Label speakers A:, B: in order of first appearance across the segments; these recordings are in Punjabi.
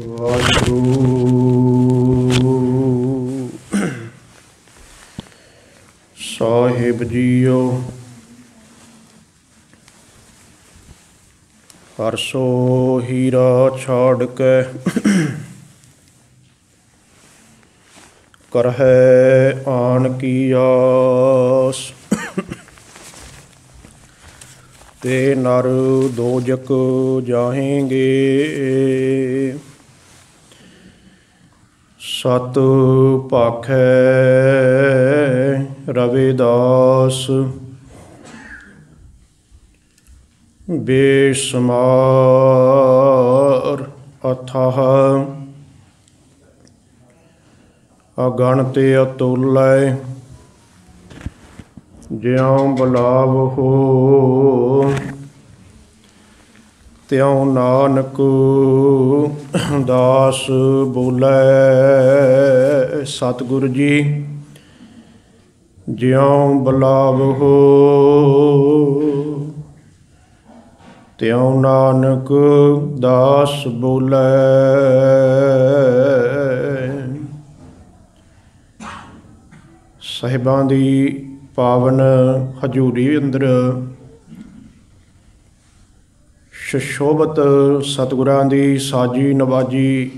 A: ਵਾਹਿਗੁਰੂ ਸਾਹਿਬ ਜੀਓ ਹਰਸੋ ਹੀਰਾ ਛਾੜ
B: ਕੇ ਕਰਹਿ ਆਣ ਕੀ ਆਸ
A: ਤੇ ਨਰ ਦੋਜਕ ਜਾਹੇਂਗੇ ਸਤ ਪਖੈ ਰਵਿਦਾਸ ਬੇਸਮਾਰ ਅਥਾਹ ਅਗਣਤੇ ਅਤੁਲੈ ਜਿਉ ਬਲਾਵ ਹੋ ਤਿਉ ਨਾਨਕ ਦਾਸ ਬੋਲੇ ਸਤਿਗੁਰ ਜੀ ਜਿਉ ਹੋ ਤਿਉ ਨਾਨਕ ਦਾਸ ਬੋਲੇ ਸਹਿਬਾਂ ਦੀ ਪਾਵਨ ਹਜ਼ੂਰੀ ਅੰਦਰ
B: ਸ਼ਸ਼ੋਭਤ ਸਤਿਗੁਰਾਂ ਦੀ ਸਾਜੀ ਨਵਾਜੀ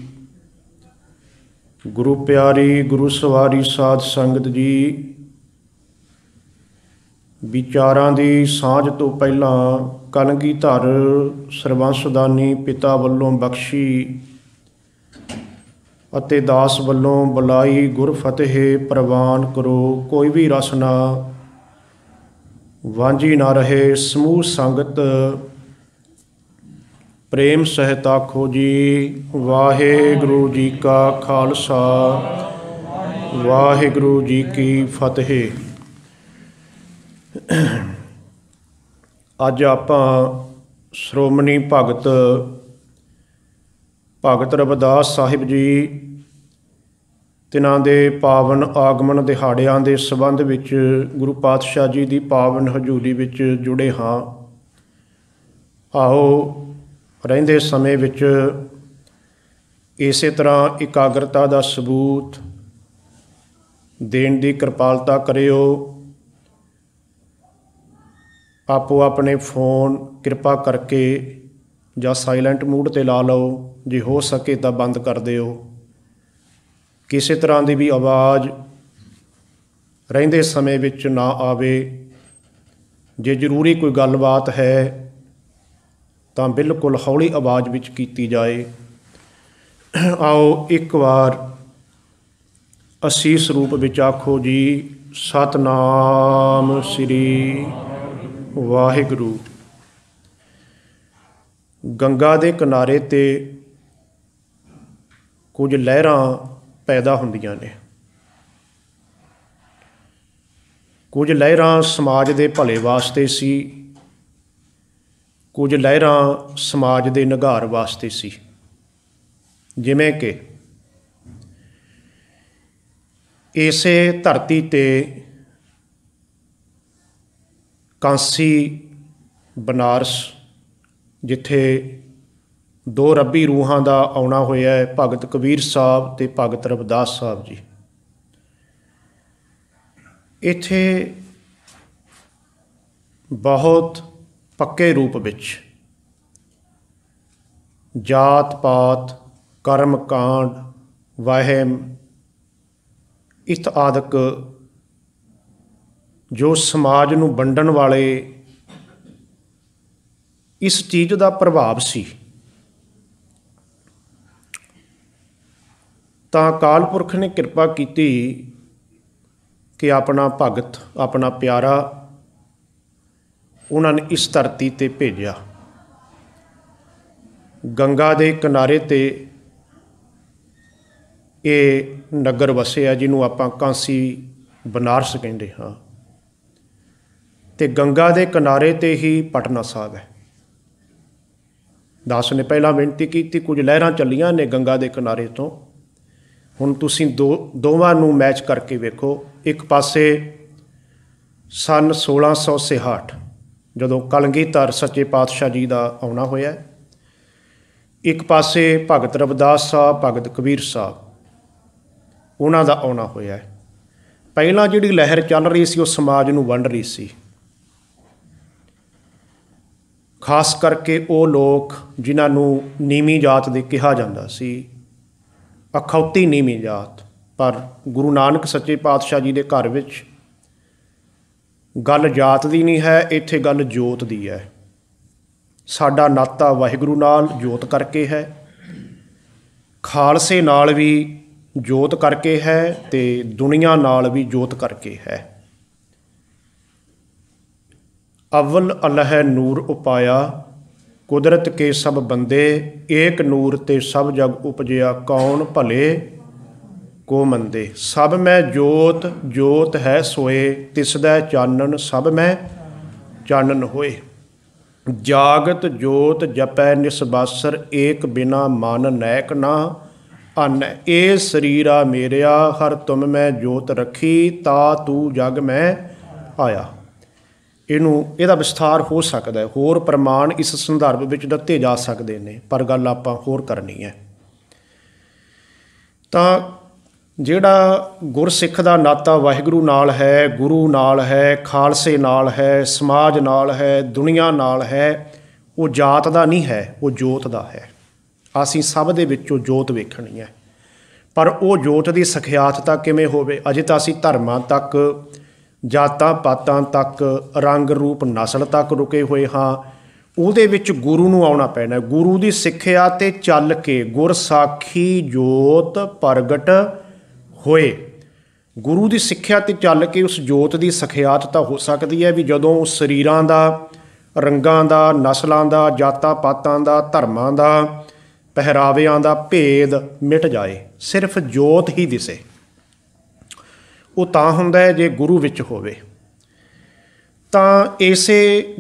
B: ਗੁਰੂ ਪਿਆਰੀ ਗੁਰੂ ਸਵਾਰੀ ਸਾਧ ਸੰਗਤ ਜੀ ਵਿਚਾਰਾਂ ਦੀ ਸਾਂਝ ਤੋਂ ਪਹਿਲਾਂ ਕਲਗੀ ਧਰ ਸਰਬੰਸਦਾਨੀ ਪਿਤਾ ਵੱਲੋਂ ਬਖਸ਼ੀ ਅਤੇ ਦਾਸ ਵੱਲੋਂ ਬੁਲਾਈ ਗੁਰ ਫਤਿਹ ਪ੍ਰਵਾਨ ਕਰੋ ਕੋਈ ਵੀ ਰਸਨਾ ਵਾਂਝੀ ਨਾ ਰਹੇ ਸਮੂਹ ਸੰਗਤ
A: ਪ੍ਰੇਮ ਸਹਿਤ
B: ਆਖੋ ਜੀ ਵਾਹਿਗੁਰੂ ਜੀ ਕਾ ਖਾਲਸਾ ਵਾਹਿਗੁਰੂ ਜੀ ਕੀ ਫਤਿਹ ਅੱਜ ਆਪਾਂ ਸ਼੍ਰੋਮਣੀ ਭਗਤ ਭਗਤ ਰਵਿਦਾਸ ਸਾਹਿਬ ਜੀ ਤਿਨਾਂ ਦੇ ਪਾਵਨ ਆਗਮਨ ਦਿਹਾੜਿਆਂ ਦੇ ਸਬੰਧ ਵਿੱਚ ਗੁਰੂ ਪਾਤਸ਼ਾਹ ਜੀ ਦੀ ਪਾਵਨ ਹਜ਼ੂਰੀ ਵਿੱਚ ਜੁੜੇ ਹਾਂ ਆਓ ਰਹਿੰਦੇ ਸਮੇਂ ਵਿੱਚ ਇਸੇ ਤਰ੍ਹਾਂ ਇਕਾਗਰਤਾ ਦਾ ਸਬੂਤ ਦੇਣ ਦੀ ਕਿਰਪਾਲਤਾ ਕਰਿਓ ਆਪੋ ਆਪਣੇ ਫੋਨ ਕਿਰਪਾ ਕਰਕੇ ਜਾਂ ਸਾਇਲੈਂਟ ਮੂਡ ਤੇ ਲਾ ਲਓ ਜੇ ਹੋ ਸਕੇ ਤਾਂ ਬੰਦ ਕਰ ਦਿਓ ਕਿਸੇ ਤਰ੍ਹਾਂ ਦੀ ਵੀ ਆਵਾਜ਼ ਰਹਿੰਦੇ ਸਮੇਂ ਵਿੱਚ ਨਾ ਆਵੇ ਜੇ ਜ਼ਰੂਰੀ ਕੋਈ ਗੱਲਬਾਤ ਹੈ ਤਾਂ ਬਿਲਕੁਲ ਹੌਲੀ ਆਵਾਜ਼ ਵਿੱਚ ਕੀਤੀ ਜਾਏ ਆਓ ਇੱਕ ਵਾਰ ਅਸੀਸ ਰੂਪ ਵਿੱਚ ਆਖੋ ਜੀ ਸਤਨਾਮ ਸ੍ਰੀ ਵਾਹਿਗੁਰੂ ਗੰਗਾ ਦੇ ਕਿਨਾਰੇ ਤੇ ਕੁਝ ਲਹਿਰਾਂ ਪੈਦਾ ਹੁੰਦੀਆਂ ਨੇ ਕੁਝ ਲਹਿਰਾਂ ਸਮਾਜ ਦੇ ਭਲੇ ਵਾਸਤੇ ਸੀ ਕੁਝ ਲਹਿਰਾਂ ਸਮਾਜ ਦੇ ਨਿਗਾਰ ਵਾਸਤੇ ਸੀ ਜਿਵੇਂ ਕਿ ਇਸੇ ਧਰਤੀ ਤੇ ਕਾਂਸੀ ਬਨਾਰਸ ਜਿੱਥੇ ਦੋ ਰੱਬੀ ਰੂਹਾਂ ਦਾ ਆਉਣਾ ਹੋਇਆ ਹੈ ਭਗਤ ਕਬੀਰ ਸਾਹਿਬ ਤੇ ਭਗਤ ਰਵਿਦਾਸ ਸਾਹਿਬ ਜੀ ਇੱਥੇ ਬਹੁਤ ਪੱਕੇ ਰੂਪ ਵਿੱਚ ਜਾਤ ਪਾਤ ਕਰਮ ਕਾਂਡ ਵਹਿਮ ਇਤ ਆਦਿਕ ਜੋ ਸਮਾਜ ਨੂੰ ਵੰਡਣ ਵਾਲੇ ਇਸ ਚੀਜ਼ ਦਾ ਪ੍ਰਭਾਵ ਸੀ ਤਾਂ ਕਾਲਪੁਰਖ ਨੇ ਕਿਰਪਾ ਕੀਤੀ ਕਿ ਆਪਣਾ ਭਗਤ ਆਪਣਾ ਪਿਆਰਾ ਉਹਨਾਂ ਨੇ ਇਸ ਧਰਤੀ ਤੇ ਭੇਜਿਆ ਗੰਗਾ ਦੇ ਕਿਨਾਰੇ ਤੇ ਇਹ ਨਗਰ ਵਸਿਆ ਜਿਹਨੂੰ ਆਪਾਂ ਕਾਂਸੀ ਬਨਾਰਸ ਕਹਿੰਦੇ ਹਾਂ ਤੇ ਗੰਗਾ ਦੇ ਕਿਨਾਰੇ ਤੇ ਹੀ ਪਟਨਾ ਸਾਹਿਬ ਹੈ ਦਾਸ ਨੇ ਪਹਿਲਾਂ ਬੇਨਤੀ ਕੀਤੀ ਕੁਝ ਲਹਿਰਾਂ ਚੱਲੀਆਂ ਨੇ ਗੰਗਾ ਦੇ ਕਿਨਾਰੇ ਤੋਂ ਹੁਣ ਤੁਸੀਂ ਦੋ ਦੋਵਾਂ ਨੂੰ ਮੈਚ ਕਰਕੇ ਵੇਖੋ ਇੱਕ ਪਾਸੇ ਸਨ 1666 ਜਦੋਂ ਕਲਗੀਧਰ ਸੱਚੇ ਪਾਤਸ਼ਾਹ ਜੀ ਦਾ ਆਉਣਾ ਹੋਇਆ ਇੱਕ ਪਾਸੇ ਭਗਤ ਰਵਿਦਾਸ ਸਾਹਿਬ ਭਗਤ ਕਬੀਰ ਸਾਹਿਬ ਉਹਨਾਂ ਦਾ ਆਉਣਾ ਹੋਇਆ ਪਹਿਲਾਂ ਜਿਹੜੀ ਲਹਿਰ ਚੱਲ ਰਹੀ ਸੀ ਉਹ ਸਮਾਜ ਨੂੰ ਵੰਡ ਰਹੀ ਸੀ ਖਾਸ ਕਰਕੇ ਉਹ ਲੋਕ ਜਿਨ੍ਹਾਂ ਨੂੰ ਨੀਵੀਂ ਜਾਤ ਦੇ ਕਿਹਾ ਜਾਂਦਾ ਸੀ ਅਖੌਤੀ ਨੀਵੀਂ ਜਾਤ ਪਰ ਗੁਰੂ ਨਾਨਕ ਸੱਚੇ ਪਾਤਸ਼ਾਹ ਜੀ ਦੇ ਘਰ ਵਿੱਚ ਗੱਲ ਜਾਤ ਦੀ ਨਹੀਂ ਹੈ ਇੱਥੇ ਗੱਲ ਜੋਤ ਦੀ ਹੈ ਸਾਡਾ ਨਾਤਾ ਵਾਹਿਗੁਰੂ ਨਾਲ ਜੋਤ ਕਰਕੇ ਹੈ ਖਾਲਸੇ ਨਾਲ ਵੀ ਜੋਤ ਕਰਕੇ ਹੈ ਤੇ ਦੁਨੀਆ ਨਾਲ ਵੀ ਜੋਤ ਕਰਕੇ ਹੈ ਅਵਲ ਅਲਹ ਨੂਰ ਉਪਾਇਆ ਕੁਦਰਤ ਕੇ ਸਭ ਬੰਦੇ ਏਕ ਨੂਰ ਤੇ ਸਭ ਜਗ ਉਪਜਿਆ ਕੌਣ ਭਲੇ ਕੋ ਮੰਦੇ ਸਭ ਮੈਂ ਜੋਤ ਜੋਤ ਹੈ ਸੋਏ ਤਿਸ ਦਾ ਚਾਨਣ ਸਭ ਮੈਂ ਚਾਨਣ ਹੋਏ ਜਾਗਤ ਜੋਤ ਜਪੈ ਨਿਸਬਾਸਰ ਏਕ ਬਿਨਾ ਮਨ ਨੈਕ ਨਾ ਅਨ ਏ ਸਰੀਰਾ ਮੇਰਿਆ ਹਰ ਤੁਮ ਮੈਂ ਜੋਤ ਰਖੀ ਤਾ ਤੂ ਜਗ ਮੈਂ ਆਇਆ ਇਹਨੂੰ ਇਹਦਾ ਵਿਸਥਾਰ ਹੋ ਸਕਦਾ ਹੈ ਹੋਰ ਪ੍ਰਮਾਣ ਇਸ ਸੰਦਰਭ ਵਿੱਚ ਦਿੱਤੇ ਜਾ ਸਕਦੇ ਨੇ ਪਰ ਗੱਲ ਆਪਾਂ ਹੋਰ ਕਰਨੀ ਹੈ ਤਾਂ ਜਿਹੜਾ ਗੁਰਸਿੱਖ ਦਾ ਨਾਤਾ ਵਾਹਿਗੁਰੂ ਨਾਲ ਹੈ ਗੁਰੂ ਨਾਲ ਹੈ ਖਾਲਸੇ ਨਾਲ ਹੈ ਸਮਾਜ ਨਾਲ ਹੈ ਦੁਨੀਆ ਨਾਲ ਹੈ ਉਹ ਜਾਤ ਦਾ ਨਹੀਂ ਹੈ ਉਹ ਜੋਤ ਦਾ ਹੈ ਅਸੀਂ ਸਭ ਦੇ ਵਿੱਚੋਂ ਜੋਤ ਵੇਖਣੀ ਹੈ ਪਰ ਉਹ ਜੋਤ ਦੀ ਸਖਿਆਤਤਾ ਕਿਵੇਂ ਹੋਵੇ ਅਜੇ ਤਾਂ ਅਸੀਂ ਧਰਮਾਂ ਤੱਕ ਜਾਤਾਂ ਪਾਤਾਂ ਤੱਕ ਰੰਗ ਰੂਪ ਨਸਲ ਤੱਕ ਰੁਕੇ ਹੋਏ ਹਾਂ ਉਹਦੇ ਵਿੱਚ ਗੁਰੂ ਨੂੰ ਆਉਣਾ ਪੈਣਾ ਗੁਰੂ ਦੀ ਸਿੱਖਿਆ ਤੇ ਚੱਲ ਕੇ ਗੁਰ ਸਾਖੀ ਜੋਤ ਪ੍ਰਗਟ ਹੋਏ ਗੁਰੂ ਦੀ ਸਿੱਖਿਆ ਤੇ ਚੱਲ ਕੇ ਉਸ ਜੋਤ ਦੀ ਸਖਿਆਤ ਤਾਂ ਹੋ ਸਕਦੀ ਹੈ ਵੀ ਜਦੋਂ ਉਹ ਸਰੀਰਾਂ ਦਾ ਰੰਗਾਂ ਦਾ ਨਸਲਾਂ ਦਾ ਜਾਤਾਂ ਪਾਤਾਂ ਦਾ ਧਰਮਾਂ ਦਾ ਪਹਿਰਾਵਿਆਂ ਦਾ ਭੇਦ ਮਿਟ ਜਾਏ ਸਿਰਫ ਜੋਤ ਹੀ ਦਿਸੇ ਉਹ ਤਾਂ ਹੁੰਦਾ ਹੈ ਜੇ ਗੁਰੂ ਵਿੱਚ ਹੋਵੇ ਤਾਂ ਇਸੇ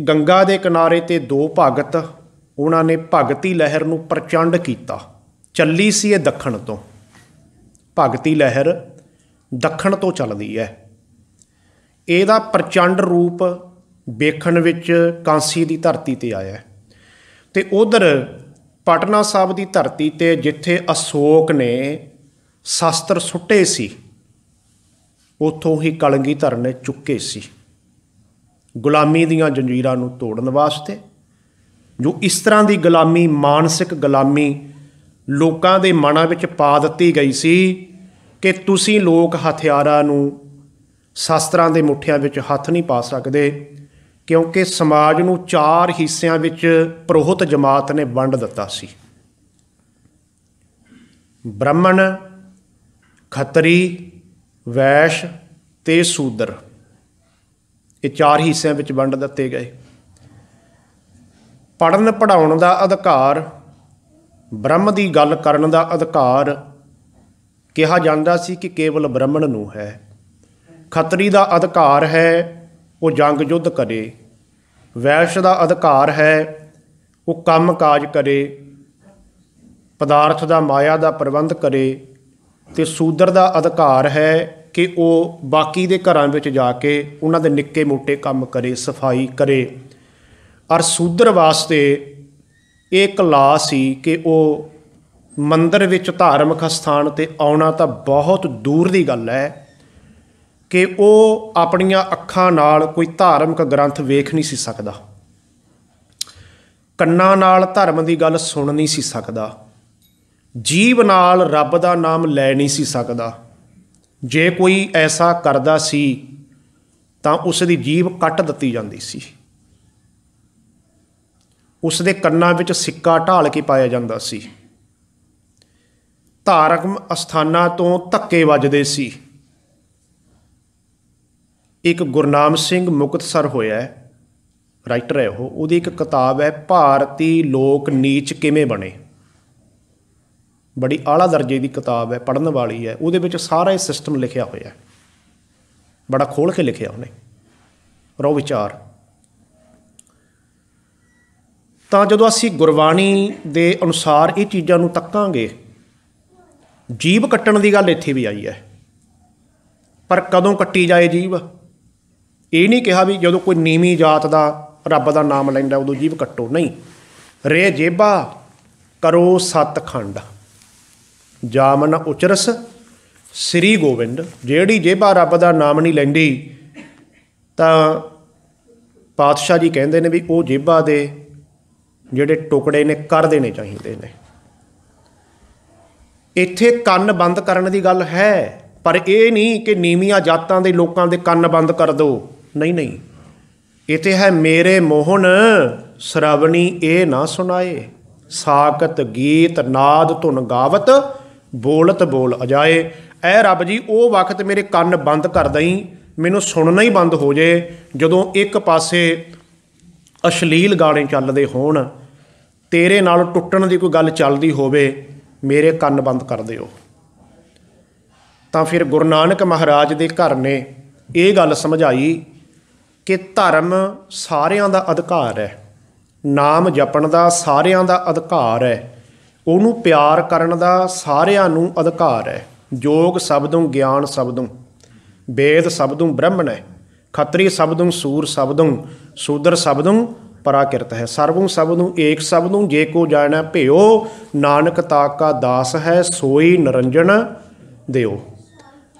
B: ਗੰਗਾ ਦੇ ਕਿਨਾਰੇ ਤੇ ਦੋ ਭਗਤ ਉਹਨਾਂ ਨੇ ਭਗਤੀ ਲਹਿਰ ਨੂੰ ਪ੍ਰਚੰਡ ਕੀਤਾ ਚੱਲੀ ਸੀ ਇਹ ਦੱਖਣ ਤੋਂ ਭਗਤੀ ਲਹਿਰ ਦੱਖਣ ਤੋਂ ਚੱਲਦੀ ਹੈ ਇਹਦਾ ਪ੍ਰਚੰਡ ਰੂਪ ਵੇਖਣ ਵਿੱਚ ਕਾਂਸੀ ਦੀ ਧਰਤੀ ਤੇ ਆਇਆ ਤੇ ਉਧਰ ਪਟਨਾ ਸਾਹਿਬ ਦੀ ਧਰਤੀ ਤੇ ਜਿੱਥੇ ਅਸ਼ੋਕ ਨੇ ਸ਼ਸਤਰ ਸੁੱਟੇ ਸੀ ਉਥੋਂ ਹੀ ਧਰ ਨੇ ਚੁੱਕੇ ਸੀ ਗੁਲਾਮੀ ਦੀਆਂ ਜੰਜੀਰਾਂ ਨੂੰ ਤੋੜਨ ਵਾਸਤੇ ਜੋ ਇਸ ਤਰ੍ਹਾਂ ਦੀ ਗੁਲਾਮੀ ਮਾਨਸਿਕ ਗੁਲਾਮੀ ਲੋਕਾਂ ਦੇ ਮਨਾਂ ਵਿੱਚ ਪਾ ਦਿੱਤੀ ਗਈ ਸੀ ਕਿ ਤੁਸੀਂ ਲੋਕ ਹਥਿਆਰਾਂ ਨੂੰ ਸ਼ਾਸਤਰਾਂ ਦੇ ਮੁੱਠਿਆਂ ਵਿੱਚ ਹੱਥ ਨਹੀਂ ਪਾ ਸਕਦੇ ਕਿਉਂਕਿ ਸਮਾਜ ਨੂੰ ਚਾਰ ਹਿੱਸਿਆਂ ਵਿੱਚ ਪ੍ਰੋਹਤ ਜਮਾਤ ਨੇ ਵੰਡ ਦਿੱਤਾ ਸੀ ਬ੍ਰਾਹਮਣ ਖੱਤਰੀ ਵੈਸ਼ ਤੇ ਸੂਦਰ ਇਹ ਚਾਰ ਹਿੱਸਿਆਂ ਵਿੱਚ ਵੰਡ ਦਿੱਤੇ ਗਏ ਪੜਨ ਪੜਾਉਣ ਦਾ ਅਧਿਕਾਰ ਬ੍ਰਹਮ ਦੀ ਗੱਲ ਕਰਨ ਦਾ ਅਧਿਕਾਰ ਕਿਹਾ ਜਾਂਦਾ ਸੀ ਕਿ ਕੇਵਲ ਬ੍ਰਾਹਮਣ ਨੂੰ ਹੈ ਖੱਤਰੀ ਦਾ ਅਧਿਕਾਰ ਹੈ ਉਹ ਜੰਗ ਯੁੱਧ ਕਰੇ ਵੈਸ਼ ਦਾ ਅਧਿਕਾਰ ਹੈ ਉਹ ਕੰਮ ਕਾਜ ਕਰੇ ਪਦਾਰਥ ਦਾ ਮਾਇਆ ਦਾ ਪ੍ਰਬੰਧ ਕਰੇ ਤੇ ਸੂਦਰ ਦਾ ਅਧਿਕਾਰ ਹੈ ਕਿ ਉਹ ਬਾਕੀ ਦੇ ਘਰਾਂ ਵਿੱਚ ਜਾ ਕੇ ਉਹਨਾਂ ਦੇ ਨਿੱਕੇ ਮੋਟੇ ਕੰਮ ਕਰੇ ਸਫਾਈ ਕਰੇ ਔਰ ਸੂਦਰ ਵਾਸਤੇ ਇਹ ਕਲਾ ਸੀ ਕਿ ਉਹ ਮੰਦਰ ਵਿੱਚ ਧਾਰਮਿਕ ਸਥਾਨ ਤੇ ਆਉਣਾ ਤਾਂ ਬਹੁਤ ਦੂਰ ਦੀ ਗੱਲ ਹੈ ਕਿ ਉਹ ਆਪਣੀਆਂ ਅੱਖਾਂ ਨਾਲ ਕੋਈ ਧਾਰਮਿਕ ਗ੍ਰੰਥ ਵੇਖ ਨਹੀਂ ਸੀ ਸਕਦਾ ਕੰਨਾਂ ਨਾਲ ਧਰਮ ਦੀ ਗੱਲ ਸੁਣ ਨਹੀਂ ਸੀ ਸਕਦਾ ਜੀਵ ਨਾਲ ਰੱਬ ਦਾ ਨਾਮ ਲੈ ਨਹੀਂ ਸੀ ਸਕਦਾ ਜੇ ਕੋਈ ਐਸਾ ਕਰਦਾ ਸੀ ਤਾਂ ਉਸ ਦੀ ਜੀਵ ਕੱਟ ਦਿੱਤੀ ਜਾਂਦੀ ਸੀ ਉਸ ਦੇ ਕੰਨਾਂ ਵਿੱਚ ਸਿੱਕਾ ਢਾਲ ਕੇ ਪਾਇਆ ਜਾਂਦਾ ਸੀ ਧਾਰਕ ਅਸਥਾਨਾਂ ਤੋਂ ਧੱਕੇ ਵੱਜਦੇ ਸੀ ਇੱਕ ਗੁਰਨਾਮ ਸਿੰਘ ਮੁਕਤਸਰ ਹੋਇਆ ਹੈ ਰਾਈਟਰ ਹੈ ਉਹ ਉਹਦੀ ਇੱਕ ਕਿਤਾਬ ਹੈ ਭਾਰਤੀ ਲੋਕ ਨੀਚ ਕਿਵੇਂ ਬਣੇ ਬੜੀ ਆਲਾ ਦਰਜੇ ਦੀ ਕਿਤਾਬ ਹੈ ਪੜਨ ਵਾਲੀ ਹੈ ਉਹਦੇ ਵਿੱਚ ਸਾਰਾ ਇਹ ਸਿਸਟਮ ਲਿਖਿਆ ਹੋਇਆ ਹੈ ਬੜਾ ਖੋਲ ਕੇ ਲਿਖਿਆ ਉਹਨੇ ਰੋ ਵਿਚਾਰ ਤਾਂ ਜਦੋਂ ਅਸੀਂ ਗੁਰਬਾਣੀ ਦੇ ਅਨੁਸਾਰ ਇਹ ਚੀਜ਼ਾਂ ਨੂੰ ਤੱਕਾਂਗੇ ਜੀਵ ਕੱਟਣ ਦੀ ਗੱਲ ਇੱਥੇ ਵੀ ਆਈ ਹੈ ਪਰ ਕਦੋਂ ਕੱਟੀ ਜਾਏ ਜੀਵ ਇਹ ਨਹੀਂ ਕਿਹਾ ਵੀ ਜਦੋਂ ਕੋਈ ਨੀਵੀਂ ਜਾਤ ਦਾ ਰੱਬ ਦਾ ਨਾਮ ਲੈਂਦਾ ਉਦੋਂ ਜੀਵ ਕੱਟੋ ਨਹੀਂ ਰੇ ਜੇਬਾ ਕਰੋ ਸਤਖੰਡ ਜਾਮਨ ਉਚਰਸ ਸ੍ਰੀ ਗੋਵਿੰਦ ਜਿਹੜੀ ਜੇਬਾ ਰੱਬ ਦਾ ਨਾਮ ਨਹੀਂ ਲੈਂਦੀ ਤਾਂ ਪਾਤਸ਼ਾਹ ਜੀ ਕਹਿੰਦੇ ਨੇ ਵੀ ਉਹ ਜੇਬਾ ਦੇ ਜਿਹੜੇ ਟੁਕੜੇ ਨੇ ਕਰ ਦੇਣੇ ਚਾਹੀਦੇ ਨੇ ਇੱਥੇ ਕੰਨ ਬੰਦ ਕਰਨ ਦੀ ਗੱਲ ਹੈ ਪਰ ਇਹ ਨਹੀਂ ਕਿ ਨੀਵੀਆਂ ਜਾਤਾਂ ਦੇ ਲੋਕਾਂ ਦੇ ਕੰਨ ਬੰਦ ਕਰ ਦਿਓ ਨਹੀਂ ਨਹੀਂ ਇਹ ਤੇ ਹੈ ਮੇਰੇ ਮੋਹਨ ਸ਼ਰਵਣੀ ਇਹ ਨਾ ਸੁਣਾਏ ਸਾਕਤ ਗੀਤ ਨਾਦ ਧੁਨ ਗਾਵਤ ਬੋਲਤ ਬੋਲ ਅਜਾਏ ਐ ਰੱਬ ਜੀ ਉਹ ਵਕਤ ਮੇਰੇ ਕੰਨ ਬੰਦ ਕਰ ਦਈ ਮੈਨੂੰ ਸੁਣਨਾ ਹੀ ਬੰਦ ਹੋ ਜੇ ਜਦੋਂ ਇੱਕ ਪਾਸੇ ਅਸ਼ਲੀਲ ਗਾਣੇ ਚੱਲਦੇ ਹੋਣ ਤੇਰੇ ਨਾਲ ਟੁੱਟਣ ਦੀ ਕੋਈ ਗੱਲ ਚੱਲਦੀ ਹੋਵੇ ਮੇਰੇ ਕੰਨ ਬੰਦ ਕਰ ਦਿਓ ਤਾਂ ਫਿਰ ਗੁਰੂ ਨਾਨਕ ਮਹਾਰਾਜ ਦੇ ਘਰ ਨੇ ਇਹ ਗੱਲ ਸਮਝਾਈ ਕਿ ਧਰਮ ਸਾਰਿਆਂ ਦਾ ਅਧਿਕਾਰ ਹੈ ਨਾਮ ਜਪਣ ਦਾ ਸਾਰਿਆਂ ਦਾ ਅਧਿਕਾਰ ਹੈ ਉਹਨੂੰ ਪਿਆਰ ਕਰਨ ਦਾ ਸਾਰਿਆਂ ਨੂੰ ਅਧਿਕਾਰ ਹੈ ਜੋਗ ਸ਼ਬਦੋਂ ਗਿਆਨ ਸ਼ਬਦੋਂ ਵੇਦ ਸ਼ਬਦੋਂ ਬ੍ਰਹਮਣ ਹੈ ਖੱਤਰੀ ਸ਼ਬਦੋਂ ਸੂਰ ਸ਼ਬਦੋਂ ਸੂਦਰ ਸ਼ਬਦੋਂ ਪਰਾਕਿਰਤ ਹੈ ਸਰਬੂ ਸਭ ਨੂੰ ਏਕ ਸਭ ਨੂੰ ਜੇ ਕੋ ਜਾਣੈ ਭਿਓ ਨਾਨਕ ਤਾਕਾ ਦਾਸ ਹੈ ਸੋਈ ਨਰੰਜਨ ਦਿਓ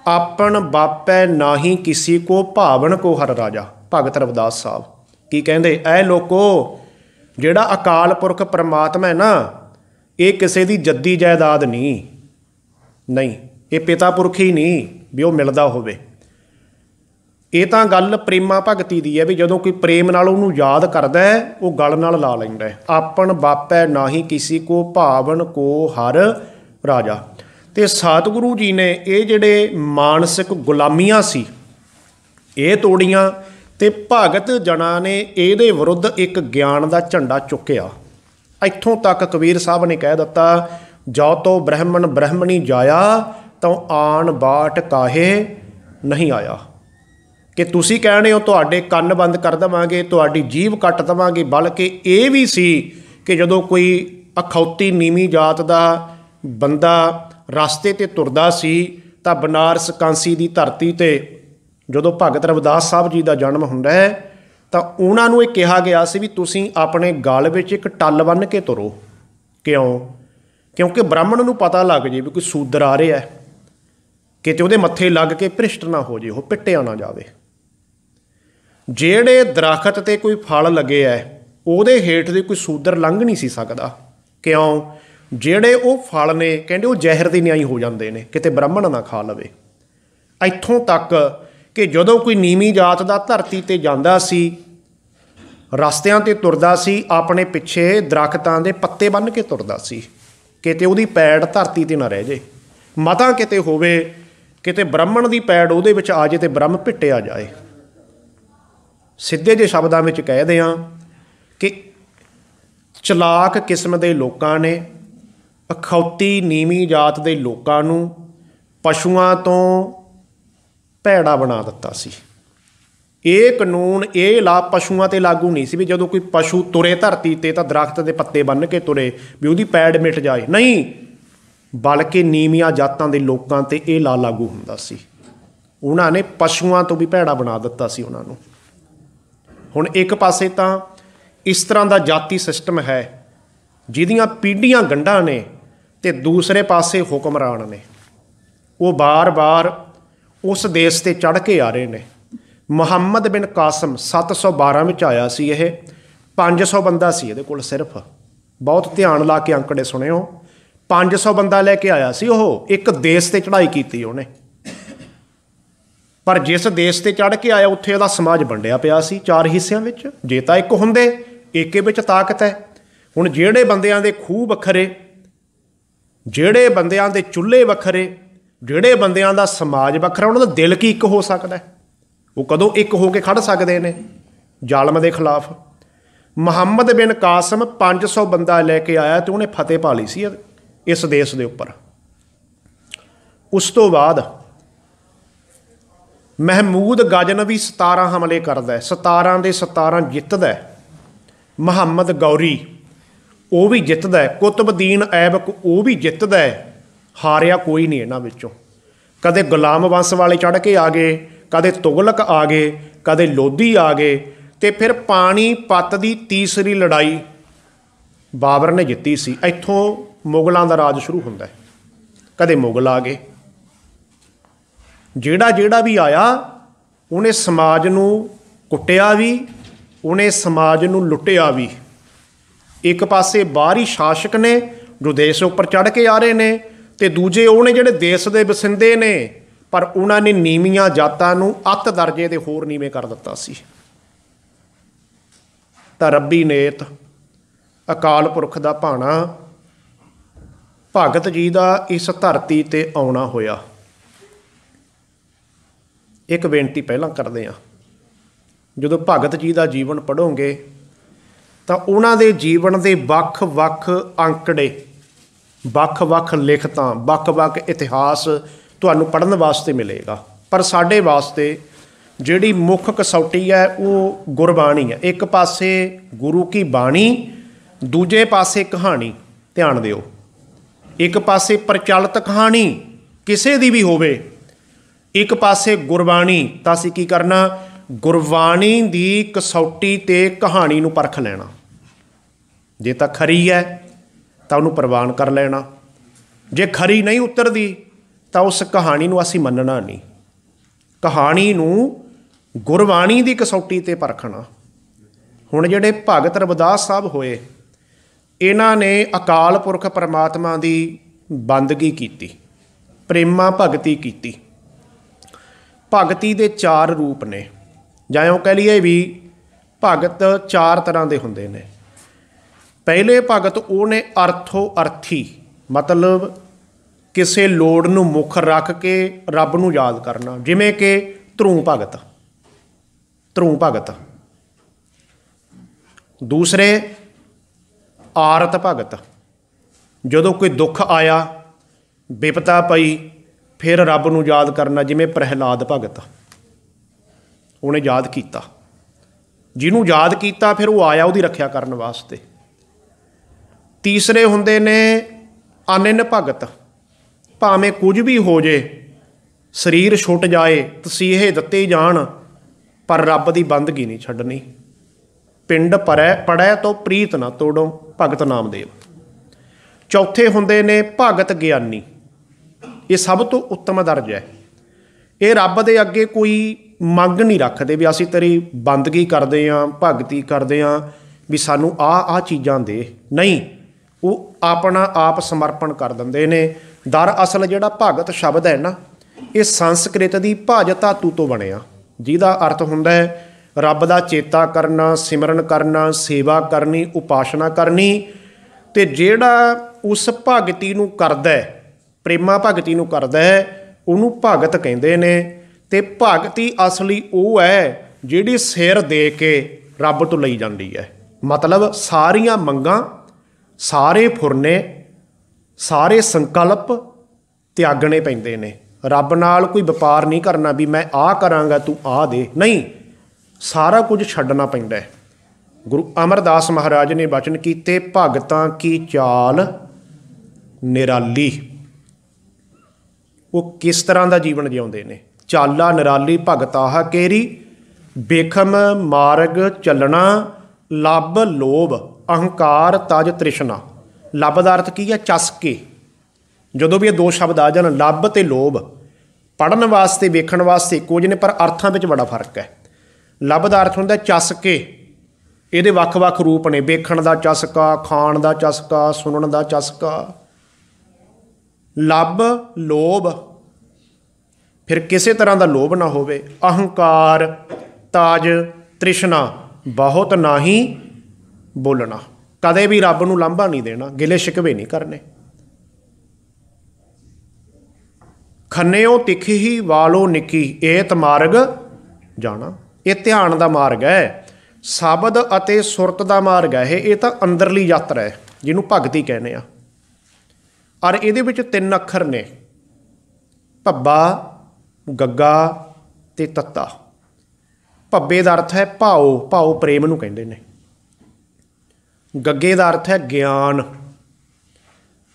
B: ਆਪਣ ਬਾਪੈ ਨਾਹੀ ਕਿਸੇ ਕੋ ਭਾਵਨ ਕੋ ਹਰ ਰਾਜਾ ਭਗਤ ਰਵਦਾਸ ਸਾਹਿਬ ਕੀ ਕਹਿੰਦੇ ਐ ਲੋਕੋ ਜਿਹੜਾ ਅਕਾਲ ਪੁਰਖ ਪਰਮਾਤਮਾ ਹੈ ਨਾ ਇਹ ਕਿਸੇ ਦੀ ਜੱਦੀ ਜਾਇਦਾਦ ਨਹੀਂ ਨਹੀਂ ਇਹ ਪਿਤਾ ਪੁਰਖ ਹੀ ਨਹੀਂ ਵੀ ਉਹ ਮਿਲਦਾ ਹੋਵੇ ਇਹ ਤਾਂ ਗੱਲ ਪ੍ਰੇਮਾ ਭਗਤੀ ਦੀ ਹੈ ਵੀ ਜਦੋਂ ਕੋਈ ਪ੍ਰੇਮ ਨਾਲ ਉਹਨੂੰ ਯਾਦ ਕਰਦਾ ਹੈ ਉਹ ਗਲ ਨਾਲ ਲਾ ਲੈਂਦਾ ਹੈ ਆਪਣ ਬਾਪੈ ਨਾਹੀ ਕਿਸੇ ਕੋ ਭਾਵਨ ਕੋ ਹਰ ਰਾਜਾ ਤੇ ਸਤਿਗੁਰੂ ਜੀ ਨੇ ਇਹ ਜਿਹੜੇ ਮਾਨਸਿਕ ਗੁਲਾਮੀਆਂ ਸੀ ਇਹ ਤੋੜੀਆਂ ਤੇ ਭਗਤ ਜਣਾ ਨੇ ਇਹਦੇ ਵਿਰੁੱਧ ਇੱਕ ਗਿਆਨ ਦਾ ਝੰਡਾ ਚੁੱਕਿਆ ਇੱਥੋਂ ਤੱਕ ਕਬੀਰ ਸਾਹਿਬ ਨੇ ਕਹਿ ਦਿੱਤਾ ਜੋ ਤੋ ਬ੍ਰਹਮਣ ਬ੍ਰਹਮਣੀ ਜਾਇਆ ਤਉ ਆਣ ਬਾਟ ਕਾਹੇ ਨਹੀਂ ਆਇਆ ਕਿ ਤੁਸੀਂ ਕਹਿੰਦੇ ਹੋ ਤੁਹਾਡੇ ਕੰਨ ਬੰਦ ਕਰ ਦਵਾਂਗੇ ਤੁਹਾਡੀ ਜੀਬ ਕੱਟ ਦਵਾਂਗੇ ਬਲਕਿ ਇਹ ਵੀ ਸੀ ਕਿ ਜਦੋਂ ਕੋਈ ਅਖੌਤੀ ਨੀਵੀਂ ਜਾਤ ਦਾ ਬੰਦਾ ਰਸਤੇ ਤੇ ਤੁਰਦਾ ਸੀ ਤਾਂ ਬਨਾਰਸ ਕਾਂਸੀ ਦੀ ਧਰਤੀ ਤੇ ਜਦੋਂ ਭਗਤ ਰਵਿਦਾਸ ਸਾਹਿਬ ਜੀ ਦਾ ਜਨਮ ਹੁੰਦਾ ਹੈ ਤਾਂ ਉਹਨਾਂ ਨੂੰ ਇਹ ਕਿਹਾ ਗਿਆ ਸੀ ਵੀ ਤੁਸੀਂ ਆਪਣੇ ਗਲ ਵਿੱਚ ਇੱਕ ਟੱਲ ਬੰਨ ਕੇ ਤੁਰੋ ਕਿਉਂ ਕਿਉਂਕਿ ਬ੍ਰਾਹਮਣ ਨੂੰ ਪਤਾ ਲੱਗ ਜੇ ਵੀ ਕੋਈ ਸੂਦਰ ਆ ਰਿਹਾ ਹੈ ਕਿਤੇ ਉਹਦੇ ਮੱਥੇ ਲੱਗ ਕੇ ਭ੍ਰਿਸ਼ਟ ਨਾ ਹੋ ਜੇ ਉਹ ਪਿੱਟਿਆ ਨਾ ਜਾਵੇ ਜਿਹੜੇ ਦਰਖਤ ਤੇ ਕੋਈ ਫਲ ਲੱਗੇ ਐ ਉਹਦੇ ਹੇਠ ਦੇ ਕੋਈ ਸੂਦਰ ਲੰਘ ਨਹੀਂ ਸੀ ਸਕਦਾ ਕਿਉਂ ਜਿਹੜੇ ਉਹ ਫਲ ਨੇ ਕਹਿੰਦੇ ਉਹ ਜ਼ਹਿਰ ਦੇ ਨਿਆਈ ਹੋ ਜਾਂਦੇ ਨੇ ਕਿਤੇ ਬ੍ਰਾਹਮਣ ਨਾ ਖਾ ਲਵੇ ਇੱਥੋਂ ਤੱਕ ਕਿ ਜਦੋਂ ਕੋਈ ਨੀਵੀਂ ਜਾਤ ਦਾ ਧਰਤੀ ਤੇ ਜਾਂਦਾ ਸੀ ਰਸਤਿਆਂ ਤੇ ਤੁਰਦਾ ਸੀ ਆਪਣੇ ਪਿੱਛੇ ਦਰਖਤਾਂ ਦੇ ਪੱਤੇ ਬੰਨ ਕੇ ਤੁਰਦਾ ਸੀ ਕਿਤੇ ਉਹਦੀ ਪੈੜ ਧਰਤੀ ਤੇ ਨਾ ਰਹਿ ਜੇ ਮਤਾਂ ਕਿਤੇ ਹੋਵੇ ਕਿਤੇ ਬ੍ਰਾਹਮਣ ਦੀ ਪੈੜ ਉਹਦੇ ਵਿੱਚ ਆ ਜੇ ਤੇ ਬ੍ਰਹਮ ਭਿੱਟਿਆ ਜਾਏ ਸਿੱਧੇ ਜੇ ਸ਼ਬਦਾਂ ਵਿੱਚ ਕਹਿ ਦਿਆਂ ਕਿ ਚਲਾਕ ਕਿਸਮ ਦੇ ਲੋਕਾਂ ਨੇ ਅਖੌਤੀ ਨੀਵੀਂ ਜਾਤ ਦੇ ਲੋਕਾਂ ਨੂੰ ਪਸ਼ੂਆਂ ਤੋਂ ਭੈੜਾ ਬਣਾ ਦਿੱਤਾ ਸੀ ਇਹ ਕਾਨੂੰਨ ਇਹ ਲਾ ਪਸ਼ੂਆਂ ਤੇ ਲਾਗੂ ਨਹੀਂ ਸੀ ਵੀ ਜਦੋਂ ਕੋਈ ਪਸ਼ੂ ਤੁਰੇ ਧਰਤੀ ਤੇ ਤਾਂ ਦਰਖਤ ਦੇ ਪੱਤੇ ਬੰਨ ਕੇ ਤੁਰੇ ਵੀ ਉਹਦੀ ਪੈੜ ਮਿਟ ਜਾਏ ਨਹੀਂ ਬਲਕਿ ਨੀਵੀਆਂ ਜਾਤਾਂ ਦੇ ਲੋਕਾਂ ਤੇ ਇਹ ਲਾ ਲਾਗੂ ਹੁੰਦਾ ਸੀ ਉਹਨਾਂ ਨੇ ਪਸ਼ੂਆਂ ਤੋਂ ਵੀ ਭੈੜਾ ਬਣਾ ਦਿੱਤਾ ਸੀ ਉਹਨਾਂ ਨੂੰ ਹੁਣ ਇੱਕ ਪਾਸੇ ਤਾਂ ਇਸ ਤਰ੍ਹਾਂ ਦਾ ਜਾਤੀ ਸਿਸਟਮ ਹੈ ਜਿਹਦੀਆਂ ਪੀੜੀਆਂ ਗੰਡਾ ਨੇ ਤੇ ਦੂਸਰੇ ਪਾਸੇ ਹੁਕਮਰਾਨ ਨੇ ਉਹ ਬਾਰ-ਬਾਰ ਉਸ ਦੇਸ਼ ਤੇ ਚੜ ਕੇ ਆ ਰਹੇ ਨੇ ਮੁਹੰਮਦ ਬਿਨ ਕਾਸਮ 712 ਵਿੱਚ ਆਇਆ ਸੀ ਇਹ 500 ਬੰਦਾ ਸੀ ਇਹਦੇ ਕੋਲ ਸਿਰਫ ਬਹੁਤ ਧਿਆਨ ਲਾ ਕੇ ਅੰਕੜੇ ਸੁਣਿਓ 500 ਬੰਦਾ ਲੈ ਕੇ ਆਇਆ ਸੀ ਉਹ ਇੱਕ ਦੇਸ਼ ਤੇ ਚੜ੍ਹਾਈ ਕੀਤੀ ਉਹਨੇ ਪਰ ਜਿਸ ਦੇਸ਼ ਤੇ ਚੜ ਕੇ ਆਇਆ ਉੱਥੇ ਉਹਦਾ ਸਮਾਜ ਵੰਡਿਆ ਪਿਆ ਸੀ ਚਾਰ ਹਿੱਸਿਆਂ ਵਿੱਚ ਜੇ ਤਾਂ ਇੱਕ ਹੁੰਦੇ ਏਕੇ ਵਿੱਚ ਤਾਕਤ ਹੈ ਹੁਣ ਜਿਹੜੇ ਬੰਦਿਆਂ ਦੇ ਖੂਬ ਵੱਖਰੇ ਜਿਹੜੇ ਬੰਦਿਆਂ ਦੇ ਚੁੱਲ੍ਹੇ ਵੱਖਰੇ ਜਿਹੜੇ ਬੰਦਿਆਂ ਦਾ ਸਮਾਜ ਵੱਖਰਾ ਉਹਨਾਂ ਦਾ ਦਿਲ ਕੀ ਇੱਕ ਹੋ ਸਕਦਾ ਹੈ ਉਹ ਕਦੋਂ ਇੱਕ ਹੋ ਕੇ ਖੜ ਸਕਦੇ ਨੇ ਜ਼ਾਲਮ ਦੇ ਖਿਲਾਫ ਮੁਹੰਮਦ ਬਿਨ ਕਾਸਮ 500 ਬੰਦਾ ਲੈ ਕੇ ਆਇਆ ਤੇ ਉਹਨੇ ਫਤਿਹ ਪਾ ਲਈ ਸੀ ਇਸ ਦੇਸ਼ ਦੇ ਉੱਪਰ ਉਸ ਤੋਂ ਬਾਅਦ ਮਹਿਮੂਦ ਗਜਨਵੀ 17 ਹਮਲੇ ਕਰਦਾ ਹੈ 17 ਦੇ 17 ਜਿੱਤਦਾ ਹੈ ਮੁਹੰਮਦ ਗੌਰੀ ਉਹ ਵੀ ਜਿੱਤਦਾ ਹੈ ਕੁਤਬਦੀਨ ਐਬਕ ਉਹ ਵੀ ਜਿੱਤਦਾ ਹੈ ਹਾਰਿਆ ਕੋਈ ਨਹੀਂ ਇਹਨਾਂ ਵਿੱਚੋਂ ਕਦੇ ਗੁਲਾਮ ਵੰਸ ਵਾਲੇ ਚੜ ਕੇ ਆ ਗਏ ਕਦੇ ਤੁਗਲਕ ਆ ਗਏ ਕਦੇ ਲੋਧੀ ਆ ਗਏ ਤੇ ਫਿਰ ਪਾਣੀ ਪੱਤ ਦੀ ਤੀਸਰੀ ਲੜਾਈ ਬਾਬਰ ਨੇ ਜਿੱਤੀ ਸੀ ਇੱਥੋਂ ਮੁਗਲਾਂ ਦਾ ਰਾਜ ਸ਼ੁਰੂ ਹੁੰਦਾ ਹੈ ਕਦੇ ਮੁਗਲ ਆ ਗਏ ਜਿਹੜਾ ਜਿਹੜਾ ਵੀ ਆਇਆ ਉਹਨੇ ਸਮਾਜ ਨੂੰ ਕੁੱਟਿਆ ਵੀ ਉਹਨੇ ਸਮਾਜ ਨੂੰ ਲੁੱਟਿਆ ਵੀ ਇੱਕ ਪਾਸੇ ਬਾਹਰੀ ਸ਼ਾਸਕ ਨੇ ਜੋ ਦੇਸ਼ ਉੱਪਰ ਚੜ ਕੇ ਆ ਰਹੇ ਨੇ ਤੇ ਦੂਜੇ ਉਹ ਨੇ ਜਿਹੜੇ ਦੇਸ਼ ਦੇ ਵਸਿੰਦੇ ਨੇ ਪਰ ਉਹਨਾਂ ਨੇ ਨੀਵੀਆਂ ਜਾਤਾਂ ਨੂੰ ਅੱਤ ਦਰਜੇ ਦੇ ਹੋਰ ਨੀਵੇਂ ਕਰ ਦਿੱਤਾ ਸੀ ਤਾਂ ਰੱਬੀ ਨੇਤ ਅਕਾਲ ਪੁਰਖ ਦਾ ਭਾਣਾ ਭਗਤ ਜੀ ਦਾ ਇਸ ਧਰਤੀ ਤੇ ਆਉਣਾ ਹੋਇਆ ਇੱਕ ਬੇਨਤੀ ਪਹਿਲਾਂ ਕਰਦੇ ਆ ਜਦੋਂ ਭਗਤ ਜੀ ਦਾ ਜੀਵਨ ਪੜੋਗੇ ਤਾਂ ਉਹਨਾਂ ਦੇ ਜੀਵਨ ਦੇ ਵੱਖ-ਵੱਖ ਅੰਕੜੇ ਵੱਖ-ਵੱਖ ਲਿਖਤਾਂ ਵੱਖ-ਵੱਖ ਇਤਿਹਾਸ ਤੁਹਾਨੂੰ ਪੜਨ ਵਾਸਤੇ ਮਿਲੇਗਾ ਪਰ ਸਾਡੇ ਵਾਸਤੇ ਜਿਹੜੀ ਮੁੱਖ ਕਸੌਟੀ ਹੈ ਉਹ ਗੁਰਬਾਣੀ ਹੈ ਇੱਕ ਪਾਸੇ ਗੁਰੂ ਕੀ ਬਾਣੀ ਦੂਜੇ ਪਾਸੇ ਕਹਾਣੀ ਧਿਆਨ ਦਿਓ ਇੱਕ ਪਾਸੇ ਪ੍ਰਚਲਿਤ ਕਹਾਣੀ ਕਿਸੇ ਦੀ ਵੀ ਹੋਵੇ ਇੱਕ ਪਾਸੇ ਗੁਰਬਾਣੀ ਤਾਂ ਅਸੀਂ ਕੀ ਕਰਨਾ ਗੁਰਬਾਣੀ ਦੀ ਕਸੌਟੀ ਤੇ ਕਹਾਣੀ ਨੂੰ ਪਰਖ ਲੈਣਾ ਜੇ ਤਾਂ ਖਰੀ ਹੈ ਤਾਂ ਉਹਨੂੰ ਪ੍ਰਵਾਨ ਕਰ ਲੈਣਾ ਜੇ ਖਰੀ ਨਹੀਂ ਉਤਰਦੀ ਤਾਂ ਉਸ ਕਹਾਣੀ ਨੂੰ ਅਸੀਂ ਮੰਨਣਾ ਨਹੀਂ ਕਹਾਣੀ ਨੂੰ ਗੁਰਬਾਣੀ ਦੀ ਕਸੌਟੀ ਤੇ ਪਰਖਣਾ ਹੁਣ ਜਿਹੜੇ ਭਗਤ ਰਵਿਦਾਸ ਸਾਹਿਬ ਹੋਏ ਇਹਨਾਂ ਨੇ ਅਕਾਲ ਪੁਰਖ ਪਰਮਾਤਮਾ ਦੀ ਬੰਦਗੀ ਕੀਤੀ ਪ੍ਰੇਮਾ ਭਗਤੀ ਕੀਤੀ ਭਗਤੀ ਦੇ ਚਾਰ ਰੂਪ ਨੇ ਜਾਂ ਉਹ ਕਹ ਲਈਏ ਵੀ ਭਗਤ ਚਾਰ ਤਰ੍ਹਾਂ ਦੇ ਹੁੰਦੇ ਨੇ ਪਹਿਲੇ ਭਗਤ ਉਹ ਨੇ ਅਰਥੋ ਅਰਥੀ ਮਤਲਬ ਕਿਸੇ ਲੋੜ ਨੂੰ ਮੁੱਖ ਰੱਖ ਕੇ ਰੱਬ ਨੂੰ ਯਾਦ ਕਰਨਾ ਜਿਵੇਂ ਕਿ ਧਰੂ ਭਗਤ ਧਰੂ ਭਗਤ ਦੂਸਰੇ ਆਰਤ ਭਗਤ ਜਦੋਂ ਕੋਈ ਦੁੱਖ ਆਇਆ ਬੇਪਤਾ ਪਈ ਫਿਰ ਰੱਬ ਨੂੰ ਯਾਦ ਕਰਨਾ ਜਿਵੇਂ ਪ੍ਰਹਿਲਾਦ ਭਗਤ ਉਹਨੇ ਯਾਦ ਕੀਤਾ ਜਿਹਨੂੰ ਯਾਦ ਕੀਤਾ ਫਿਰ ਉਹ ਆਇਆ ਉਹਦੀ ਰੱਖਿਆ ਕਰਨ ਵਾਸਤੇ ਤੀਸਰੇ ਹੁੰਦੇ ਨੇ ਅਨਨ ਭਗਤ ਭਾਵੇਂ ਕੁਝ ਵੀ ਹੋ ਜੇ ਸਰੀਰ ਛੁੱਟ ਜਾਏ ਤਸੀਹੇ ਦਿੱਤੇ ਜਾਣ ਪਰ ਰੱਬ ਦੀ ਬੰਦਗੀ ਨਹੀਂ ਛੱਡਣੀ ਪਿੰਡ ਪਰੈ ਪੜੈ ਤੋਂ ਪ੍ਰੀਤ ਨਾ ਤੋੜੋ ਭਗਤ ਨਾਮਦੇਵ ਚੌਥੇ ਹੁੰਦੇ ਨੇ ਭਗਤ ਗਿਆਨੀ ਇਹ ਸਭ ਤੋਂ ਉੱਤਮ ਦਰਜ ਹੈ ਇਹ ਰੱਬ ਦੇ ਅੱਗੇ ਕੋਈ ਮੰਗ ਨਹੀਂ ਰੱਖਦੇ ਵੀ ਅਸੀਂ ਤੇਰੀ ਬੰਦਗੀ ਕਰਦੇ ਆਂ ਭਗਤੀ ਕਰਦੇ ਆਂ ਵੀ ਸਾਨੂੰ ਆ ਆ ਚੀਜ਼ਾਂ ਦੇ ਨਹੀਂ ਉਹ ਆਪਣਾ ਆਪ ਸਮਰਪਣ ਕਰ ਦਿੰਦੇ ਨੇ ਦਰ ਅਸਲ ਜਿਹੜਾ ਭਗਤ ਸ਼ਬਦ ਹੈ ਨਾ ਇਹ ਸੰਸਕ੍ਰਿਤ ਦੀ ਭਾਜ ਧਾਤੂ ਤੋਂ ਬਣਿਆ ਜਿਹਦਾ ਅਰਥ ਹੁੰਦਾ ਹੈ ਰੱਬ ਦਾ ਚੇਤਾ ਕਰਨਾ ਸਿਮਰਨ ਕਰਨਾ ਸੇਵਾ ਕਰਨੀ ਉਪਾਸ਼ਨਾ ਕਰਨੀ ਤੇ ਜਿਹੜਾ ਉਸ ਭਗਤੀ ਨੂੰ ਕਰਦਾ ਹੈ ਪ੍ਰੇਮਾ ਭਗਤੀ ਨੂੰ ਕਰਦਾ ਹੈ ਉਹਨੂੰ ਭਗਤ ਕਹਿੰਦੇ ਨੇ ਤੇ ਭਗਤੀ ਅਸਲੀ ਉਹ ਹੈ ਜਿਹੜੀ ਸਿਰ ਦੇ ਕੇ ਰੱਬ ਤੋਂ ਲਈ ਜਾਂਦੀ ਹੈ ਮਤਲਬ ਸਾਰੀਆਂ ਮੰਗਾਂ ਸਾਰੇ ਫੁਰਨੇ ਸਾਰੇ ਸੰਕਲਪ ਤਿਆਗਣੇ ਪੈਂਦੇ ਨੇ ਰੱਬ ਨਾਲ ਕੋਈ ਵਪਾਰ ਨਹੀਂ ਕਰਨਾ ਵੀ ਮੈਂ ਆਹ ਕਰਾਂਗਾ ਤੂੰ ਆਹ ਦੇ ਨਹੀਂ ਸਾਰਾ ਕੁਝ ਛੱਡਣਾ ਪੈਂਦਾ ਹੈ ਗੁਰੂ ਅਮਰਦਾਸ ਮਹਾਰਾਜ ਨੇ ਬਚਨ ਕੀਤੇ ਭਗਤਾਂ ਕੀ ਚਾਲ ਨਿਰਾਲੀ ਉਹ ਕਿਸ ਤਰ੍ਹਾਂ ਦਾ ਜੀਵਨ ਜਿਉਂਦੇ ਨੇ ਚਾਲਾ ਭਗਤਾ ਭਗਤਾਹ ਕੇਰੀ ਬੇਖਮ ਮਾਰਗ ਚੱਲਣਾ ਲੱਭ ਲੋਭ ਅਹੰਕਾਰ ਤਜ ਤ੍ਰਿਸ਼ਨਾ ਲੱਭ ਦਾ ਅਰਥ ਕੀ ਹੈ ਚਸ ਕੇ ਜਦੋਂ ਵੀ ਇਹ ਦੋ ਸ਼ਬਦ ਆ ਜਾਣ ਲੱਭ ਤੇ ਲੋਭ ਪੜਨ ਵਾਸਤੇ ਵੇਖਣ ਵਾਸਤੇ ਜਿਹੇ ਨੇ ਪਰ ਅਰਥਾਂ ਵਿੱਚ ਬੜਾ ਫਰਕ ਹੈ ਲੱਭ ਦਾ ਅਰਥ ਹੁੰਦਾ ਚਸ ਕੇ ਇਹਦੇ ਵੱਖ-ਵੱਖ ਰੂਪ ਨੇ ਵੇਖਣ ਦਾ ਚਸਕਾ ਖਾਣ ਦਾ ਚਸਕਾ ਸੁਣਨ ਦਾ ਚਸਕਾ ਲੱਭ ਲੋਭ ਫਿਰ ਕਿਸੇ ਤਰ੍ਹਾਂ ਦਾ ਲੋਭ ਨਾ ਹੋਵੇ ਅਹੰਕਾਰ ਤਾਜ ਤ੍ਰਿਸ਼ਨਾ ਬਹੁਤ ਨਹੀਂ ਬੋਲਣਾ ਕਦੇ ਵੀ ਰੱਬ ਨੂੰ ਲਾਂਭਾ ਨਹੀਂ ਦੇਣਾ ਗਿਲੇ ਸ਼ਿਕਵੇ ਨਹੀਂ ਕਰਨੇ ਖੰਨਿਓ ਤਿੱਖੀ ਹੀ ਵਾਲੋ ਨਿੱਕੀ ਏਤ ਮਾਰਗ ਜਾਣਾ ਇਹ ਧਿਆਨ ਦਾ ਮਾਰਗ ਹੈ ਸ਼ਬਦ ਅਤੇ ਸੁਰਤ ਦਾ ਮਾਰਗ ਹੈ ਇਹ ਤਾਂ ਅੰਦਰਲੀ ਯਾਤਰਾ ਹੈ ਜਿਹਨੂੰ ਭਗਤੀ ਕਹਿੰਦੇ ਆ ਔਰ ਇਹਦੇ ਵਿੱਚ ਤਿੰਨ ਅੱਖਰ ਨੇ ਭੱਬਾ ਗੱਗਾ ਤੇ ਤੱਤਾ ਭੱਬੇ ਦਾ ਅਰਥ ਹੈ ਭਾਉ ਭਾਉ ਪ੍ਰੇਮ ਨੂੰ ਕਹਿੰਦੇ ਨੇ ਗੱਗੇ ਦਾ ਅਰਥ ਹੈ ਗਿਆਨ